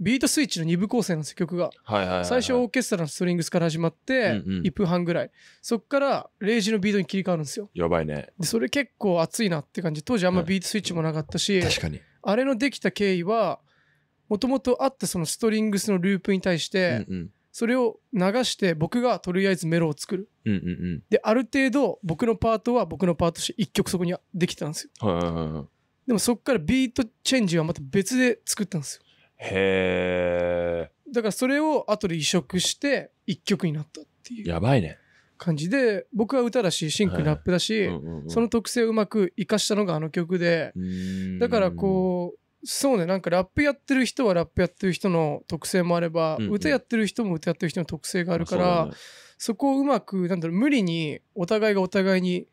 ビートスイッチの2部構成なんですよ曲が、最初オーケストラのストリングスから始まって1分半ぐらい、うんうん、そこから0時のビートに切り替わるんですよやばいねでそれ結構熱いなって感じ当時あんまビートスイッチもなかったし、うん、確かにあれのできた経緯はもともとあったそのストリングスのループに対して、うんうんそれを流して僕がとりあえずメロを作る、うんうんうん、である程度僕のパートは僕のパートして1曲そこにできたんですよ、はいはいはいはい、でもそこからビートチェンジはまた別で作ったんですよへえだからそれを後で移植して1曲になったっていうやばいね感じで僕は歌だしシンクラップだし、はいうんうんうん、その特性をうまく生かしたのがあの曲でだからこうそうねなんかラップやってる人はラップやってる人の特性もあれば、うんうん、歌やってる人も歌やってる人の特性があるから、ね、そこをうまくなんだろう無理にお互いがお互いに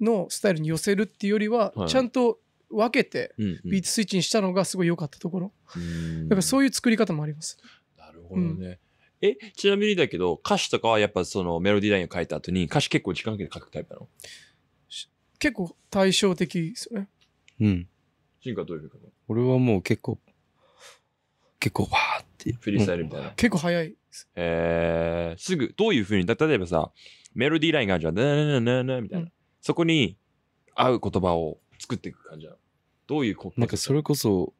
のスタイルに寄せるっていうよりは、はい、ちゃんと分けてビートスイッチにしたのがすごい良かったところ、うんうん、だからそういう作り方もあります。なるほどね、うん、えちなみにだけど歌詞とかはやっぱそのメロディーラインを書いた後に歌詞結構時間かけて書くタイプなの結構対照的ですよね。うん進化どういうふうに俺はもう結構、結構わーって。フリースタイルみたいな。結構早い。えー、すぐ、どういうふうに、例えばさ、メロディーラインがあるじゃん。ねねねねみたいな。うんそこに合う言葉を作っていく感じなどういうこなんかそれこそ、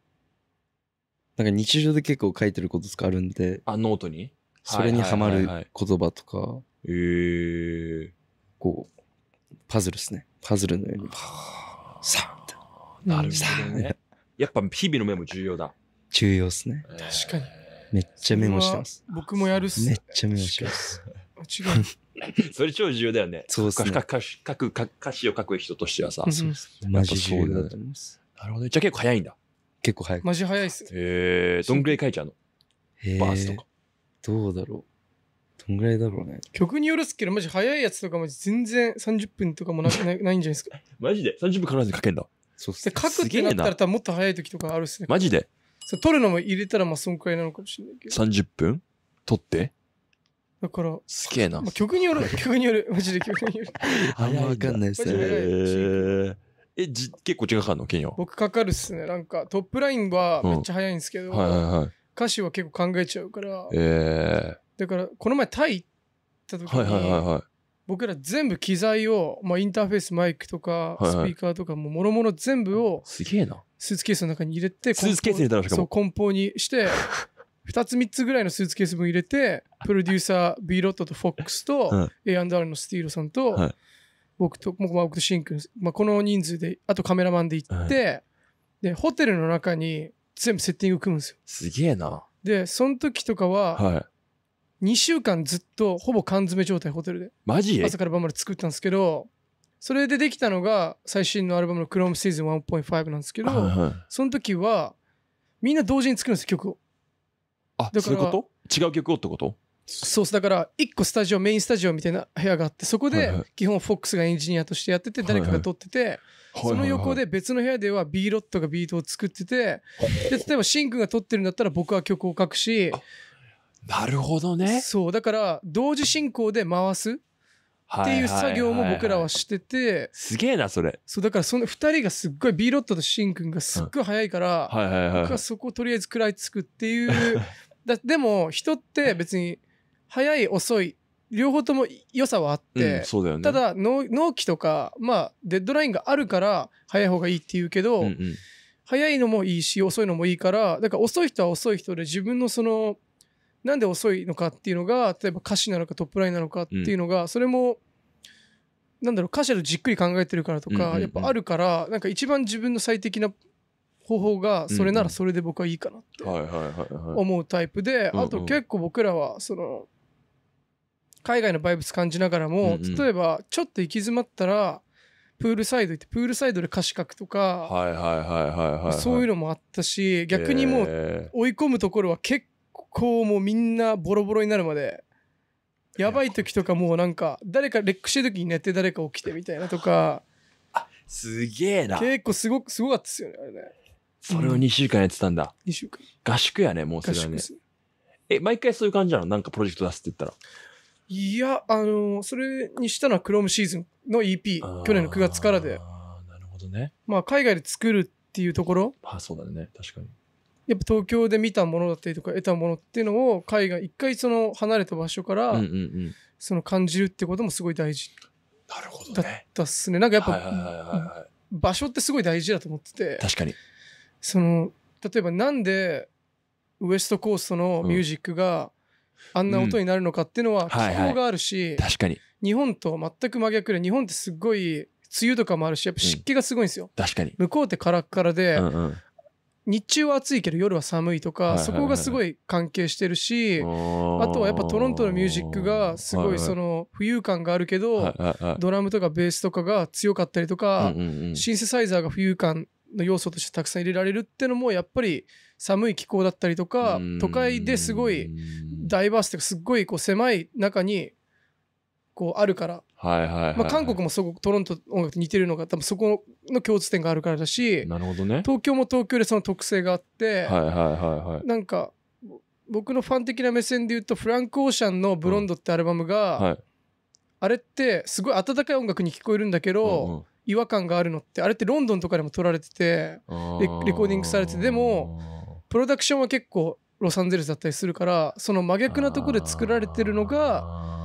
なんか日常で結構書いてることとかあるんで、あ、ノートにそれにはまるはいはい言葉とか、えー。こう、パズルですね。パズルのように。さあ。なるほどね。やっぱ日々のメモ重要だ。重要っすね。確かに。めっちゃメモしてます。僕もやるっす、ね。めっちゃメモしてます。違う。[laughs] それ超重要だよね。そうかすね。歌詞を書く人としてはさ。そうです。マジ重要だと思います。なるほど。じゃあ結構早いんだ。結構早い。マジ早いっす。へえ。どんぐらい書いちゃうのバースとか。どうだろう。どんぐらいだろうね。曲によるっすけど、マジ早いやつとかマジ全然30分とかもなないんじゃないですか。[laughs] マジで ?30 分必ず書けんだ。そで、書くってなったら多分もっと早い時とかあるっすね。マジでそ取るのも入れたらまあ損壊なのかもしれないけど。30分撮ってだから、すげえな。曲による、[laughs] 曲による、マジで曲による。あんまわかんないっすね。えじ結構違うかかるのケンヤ僕かかるっすね。なんかトップラインはめっちゃ早いんですけど、はいはいはい、歌詞は結構考えちゃうから。ええー、だから、この前タイ行った時に、はいはいはい、はい。僕ら全部機材を、まあ、インターフェースマイクとかスピーカーとかももろもろ全部をすげえなスーツケースの中に入れてスーツケース入れたらしかもそう梱包にして2 [laughs] つ3つぐらいのスーツケース分入れてプロデューサー B ロットと FOX と、A&R のスティーロさんと、僕と,、僕と僕とシンク、まあ、この人数であとカメラマンで行って、でホテルの中に全部セッティング組むんですよすげえなでその時とかは、2週間ずっとほぼ缶詰状態ホテルでマジ朝から晩まで作ったんですけどそれでできたのが最新のアルバムの「Chrome Season 1.5」なんですけど、その時はみんな同時に作るんです曲をあだからそういうこと違う曲をってことそうだから1個スタジオメインスタジオみたいな部屋があってそこで基本フォックスがエンジニアとしてやってて誰かが撮っててその横で別の部屋では B ロットがビートを作っててで例えばシンクが撮ってるんだったら僕は曲を書くしなるほどね。そうだから同時進行で回すっていう作業も僕らはしててすげえなそれそうだからその2人がすっごい B ロットとシンくんがすっごい早いから僕はそこをとりあえず食らいつくっていう [laughs] だでも人って別に早い遅い両方とも良さはあって、うんだね、ただ納期とか、まあ、デッドラインがあるから早い方がいいっていうけど、うんうん、早いのもいいし遅いのもいいからだから遅い人は遅い人で自分のそのなんで遅いのかっていうのが例えば歌詞なのかトップラインなのかっていうのが、うん、それもなんだろう歌詞でじっくり考えてるからとか、やっぱあるからなんか一番自分の最適な方法がそれならそれで僕はいいかなって思うタイプであと結構僕らはその海外のバイブス感じながらも、例えばちょっと行き詰まったらプールサイド行ってプールサイドで歌詞書くとかそういうのもあったし逆にもう追い込むところは結構。構もみんなボロボロになるまでやばい時とかもうなんか誰かレックしてる時に寝て誰か起きてみたいなとかあすげえな結構すごくすごかったですよねあれねそれを2週間やってたんだ、2週間合宿やねもうそれはねえ毎回そういう感じなのなんかプロジェクト出すって言ったらいやあのそれにしたのはクロームシーズンの EP 去年の9月からでああなるほどねまあ海外で作るっていうところまあそうだね確かにやっぱ東京で見たものだったりとか得たものっていうのを海外一回その離れた場所からその感じるってこともすごい大事だったっすね。なんかやっぱ場所ってすごい大事だと思ってて確かにその例えばなんでウエストコーストのミュージックがあんな音になるのかっていうのは気候があるし確かに日本と全く真逆で日本ってすごい梅雨とかもあるしやっぱ湿気がすごいんですよ。確かに向こうってカラッカラで、うんうん日中は暑いけど夜は寒いとか、そこがすごい関係してるしあとはやっぱトロントのミュージックがすごいその浮遊感があるけど、ドラムとかベースとかが強かったりとか、シンセサイザーが浮遊感の要素としてたくさん入れられるってのもやっぱり寒い気候だったりとか都会ですごいダイバースというかすっごいこう狭い中に構あるから、まあ、韓国もすごくトロント音楽と似てるのが多分そこの共通点があるからだしなるほど、ね、東京も東京でその特性があって、はいはいはいはい、なんか僕のファン的な目線で言うとフランク・オーシャンの「ブロンド」ってアルバムが、うんはい、あれってすごい温かい音楽に聞こえるんだけど、うんうん、違和感があるのってあれってロンドンとかでも撮られててレレコーディングされてでもプロダクションは結構ロサンゼルスだったりするからその真逆なとこで作られてるのが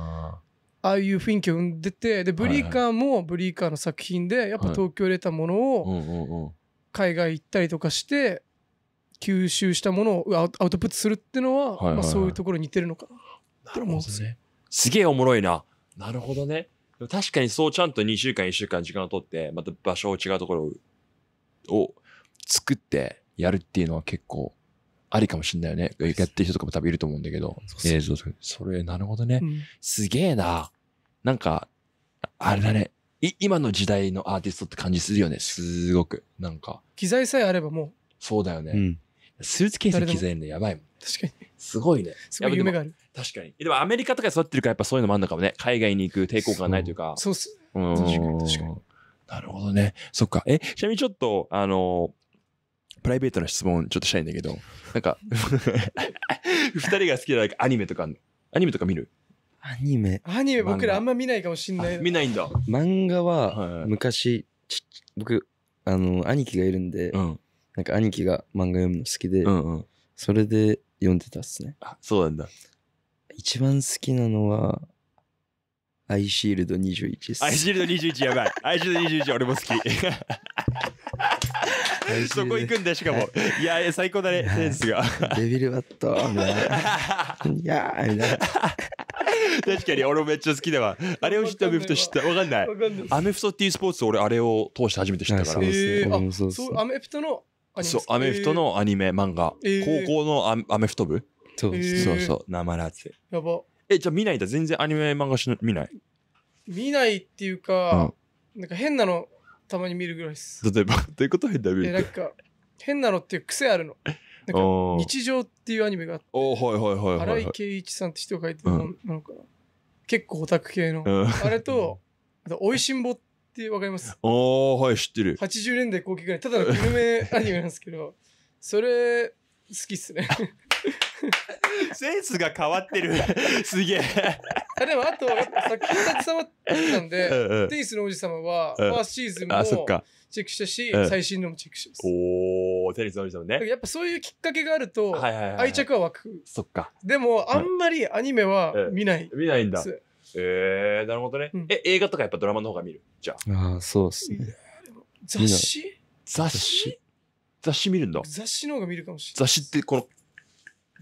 ああいう雰囲気を生んでてでブリーカーもブリーカーの作品でやっぱ東京出たものを海外行ったりとかして吸収したものをアウトプットするっていうのは、まあ、そういうところに似てるのかなと思うんですね。すげえおもろいな。なるほどね。確かにそうちゃんと2週間1週間時間を取ってまた場所を違うところを作ってやるっていうのは結構ありかもしれないよね。やってる人とかも多分いると思うんだけど、映像とか。それ、なるほどね。うん、すげえな。なんか、あれだね。い今の時代のアーティストって感じするよね。すごく。なんか。機材さえあればもう。そうだよね。うんスーツケースに機材るのやばいもん。確かに。すごいね。すごい夢がある。確かに。でもアメリカとかで育ってるからやっぱそういうのもあるのかもね。海外に行く抵抗感がないというか。そうっす。うん。確かに確かに。なるほどね。そっか。え、ちなみにちょっと、あの、プライベートな質問ちょっとしたいんだけど、なんか、[laughs] 二人が好きなアニメとか、アニメとか見るアニメ。アニメ僕らあんま見ないかもしんない。見ないんだ。漫画は昔、ち僕、あの、兄貴がいるんで、うん、なんか兄貴が漫画読むの好きで、うんうん、それで読んでたっすね。あ、そうなんだ。一番好きなのは、アイシールド21っす。アイシールド21やばい。アイシールド21俺も好き。[laughs] そこ行くんだしかも、い、や最高だねセンスがデビルバットみたいないやーみたいな確かに俺もめっちゃ好きだわあれを知ったアメフト知ったわかんないアメフトっていうスポーツ俺あれを通して初めて知ったから、そうそうそうアメフトのそうアメフトのアニメ漫画、高校のアメフト部そうそうそう生ラツやばえじゃあ見ないんだ全然アニメ漫画し見ない見ないっていうか、なんか変なのたまに見るぐらいです例えば [laughs] どういうこと変な見るえなんか変なのっていう癖あるのなんか日常っていうアニメがあって荒井圭一さんって人が書いてるの,、なのかな結構オタク系の、あれとあと「おいしんぼ」ってわかります [laughs] ああはい知ってる80年代後期ぐらいただの有名アニメなんですけどそれ好きっすね [laughs] センスが変わってる。[laughs] すげえ。でもあと、やっぱ作品携わったんで、んテニスの王子様は、ファーストシーズンもチェックしたし、うん、最新のもチェックした、うん、おテニスの王子様ね。やっぱそういうきっかけがあると、愛着は湧く。そっか。でも、あんまりアニメは見ない。うん、見ないんだ。えー、なるほどね、え、映画とかやっぱドラマの方が見るじゃあ。あそうっすね。雑誌雑誌雑誌見るんだ。雑誌の方が見るかもしれない。雑誌ってこの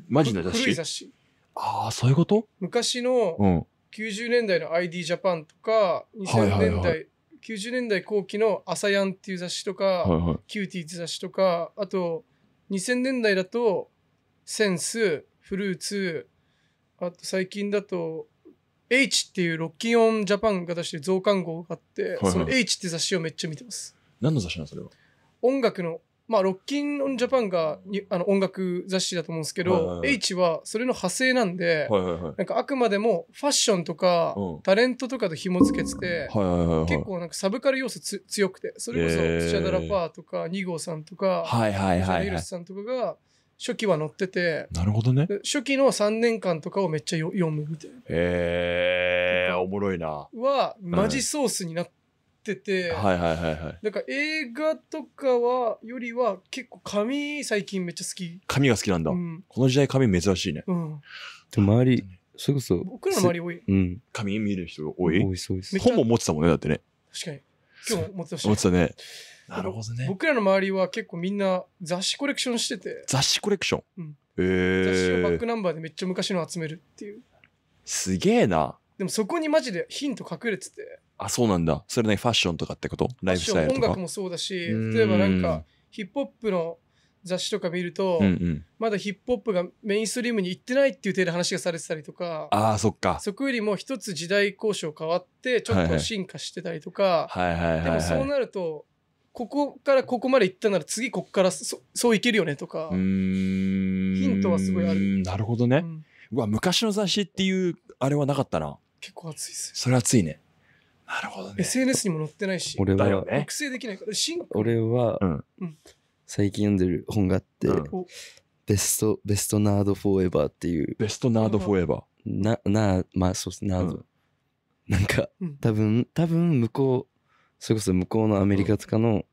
マジの雑古い誌雑誌。ああ、そういうこと昔の90年代の ID ジャパンとか、2000はい年代、90年代後期のアサヤンっていう雑誌とか、はいはい。キューティーって雑誌とか、あと2000年代だとセンス、フルーツ、あと最近だと H っていうロッキンオンジャパンが出してる増刊号があって、はいはいその H って雑誌をめっちゃ見てます。何の雑誌なんそれは。音楽のまあ、ロッキンオンジャパンがあの音楽雑誌だと思うんですけど、はいはいはい、H はそれの派生なんで、はいはいはい、なんかあくまでもファッションとか、うん、タレントとかと紐付けてて、はいはいはいはい、結構なんかサブカル要素つ強くて、それこそ土屋ダラパーとか、二号さんとか、はいはいはい、さんとかが、初期は載ってて、なるほどね。初期の3年間とかをめっちゃ読むみたいな。へえおもろいな。は、マジソースになって、うんってて、はいはいはいはい。なんか映画とかは、よりは結構紙最近めっちゃ好き。紙が好きなんだ。うん、この時代紙珍しいね。うん。で周り、それこそ。僕らの周り多い。うん。紙見る人多い多いそうです。本も持ってたもんね、だってね。確かに。今日持ってたした、持ってたね。なるほどね。僕らの周りは結構みんな雑誌コレクションしてて。雑誌コレクションうん。えー、雑誌をバックナンバーでめっちゃ昔の集めるっていう。すげえな。でもそこにマジでヒント隠れてて。あ、そうなんだ。それね、ファッションとかってことライフスタイルとか。音楽もそうだし、例えばなんか、ヒップホップの雑誌とか見ると、うんうん、まだヒップホップがメインストリームに行ってないっていう程度話がされてたりとか、あそっか。そこよりも一つ時代交渉変わって、ちょっと進化してたりとか、はいはい、でもそうなると、ここからここまで行ったなら次ここからそそういけるよねとかヒントはすごいあるなるほどね、うん、うわ昔の雑誌っていうあれはなかったな結構熱いっすそれ熱いねなるほどね。SNS にも載ってないし、俺は、ね、育成できないから、俺は、最近読んでる本があって、うん、ベスト、ベストナードフォーエバーっていう。ベストナードフォーエバー。な、な、まあそうです、ナード。うん、なんか、多分、多分向こう、それこそ向こうのアメリカとかの、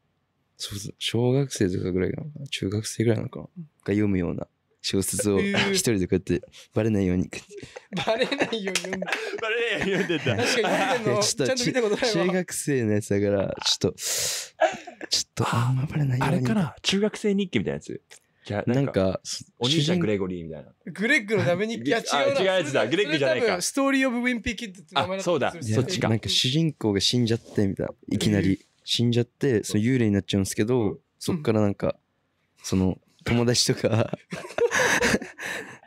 そう小学生とかぐらいかな中学生ぐらいなのかな、が読むような小説を一人でこうやってバレないようにバレないように読んでバレないように読んでた確かに読んでんのちゃんと見たことないわ中学生のやつだからちょっとちょっとあんまバレないようにあれから中学生日記みたいなやつじゃなんか、お兄ちゃんグレゴリーみたいな。グレッグのダメ日記や違う違うやつだ、グレッグじゃないか。ストーリーオブウィンピーキッドって名前だそうだ、そっちか。なんか主人公が死んじゃってみたいな。いきなり。死んじゃって、その幽霊になっちゃうんですけど、そっからなんか、その友達とか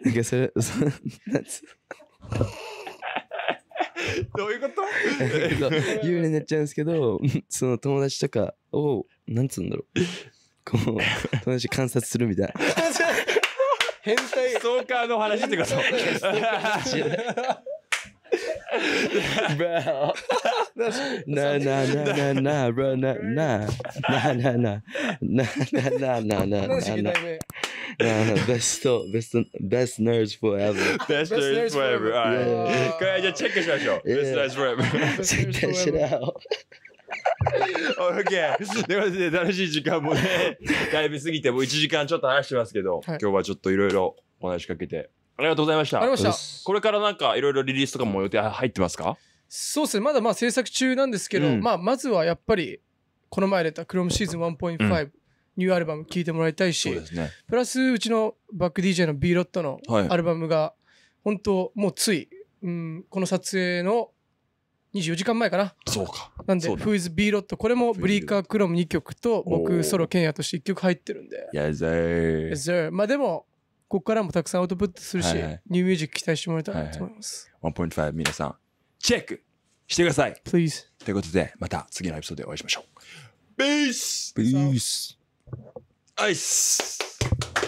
なんかそれ、そ [laughs] なんつどういうこと [laughs] 幽霊になっちゃうんですけど、[laughs] その友達とかを、なんつうんだろう。こう、友達観察するみたいな。変態。ストーカーの話ってこと bro. na na na na na bro na na na na na na na na na na na na best best best nerds forever best nerds forever alright これじゃあチェックしましょう best nerds forever check that shit out OK! ということで、楽しい時間もね、だいぶ過ぎて、もう1時間ちょっと話してますけど、今日はちょっといろいろお話しかけてありがとうございました。ありました。これからなんかいろいろリリースとかも予定入ってますかそうですね。まだまあ制作中なんですけど、うん、まあまずはやっぱり、この前出た Chrome シーズン1.5、うん、ニューアルバム聴いてもらいたいし、ね、プラスうちのバック DJ の B ロットのアルバムが、本当もうつい、うん、この撮影の24時間前かな。そうか。なんで、フイズ B ロット、これもブリーカークロム2曲と、僕、ソロケンヤとして1曲入ってるんで。やぜー。まあでも、ここからもたくさんアウトプットするし、はいはい、ニューミュージック期待してもらいたいなと思います。はいはい、1.5皆さん、チェックしてください !Please! ということで、また次のエピソードでお会いしましょう。Peace! Peace! Ice!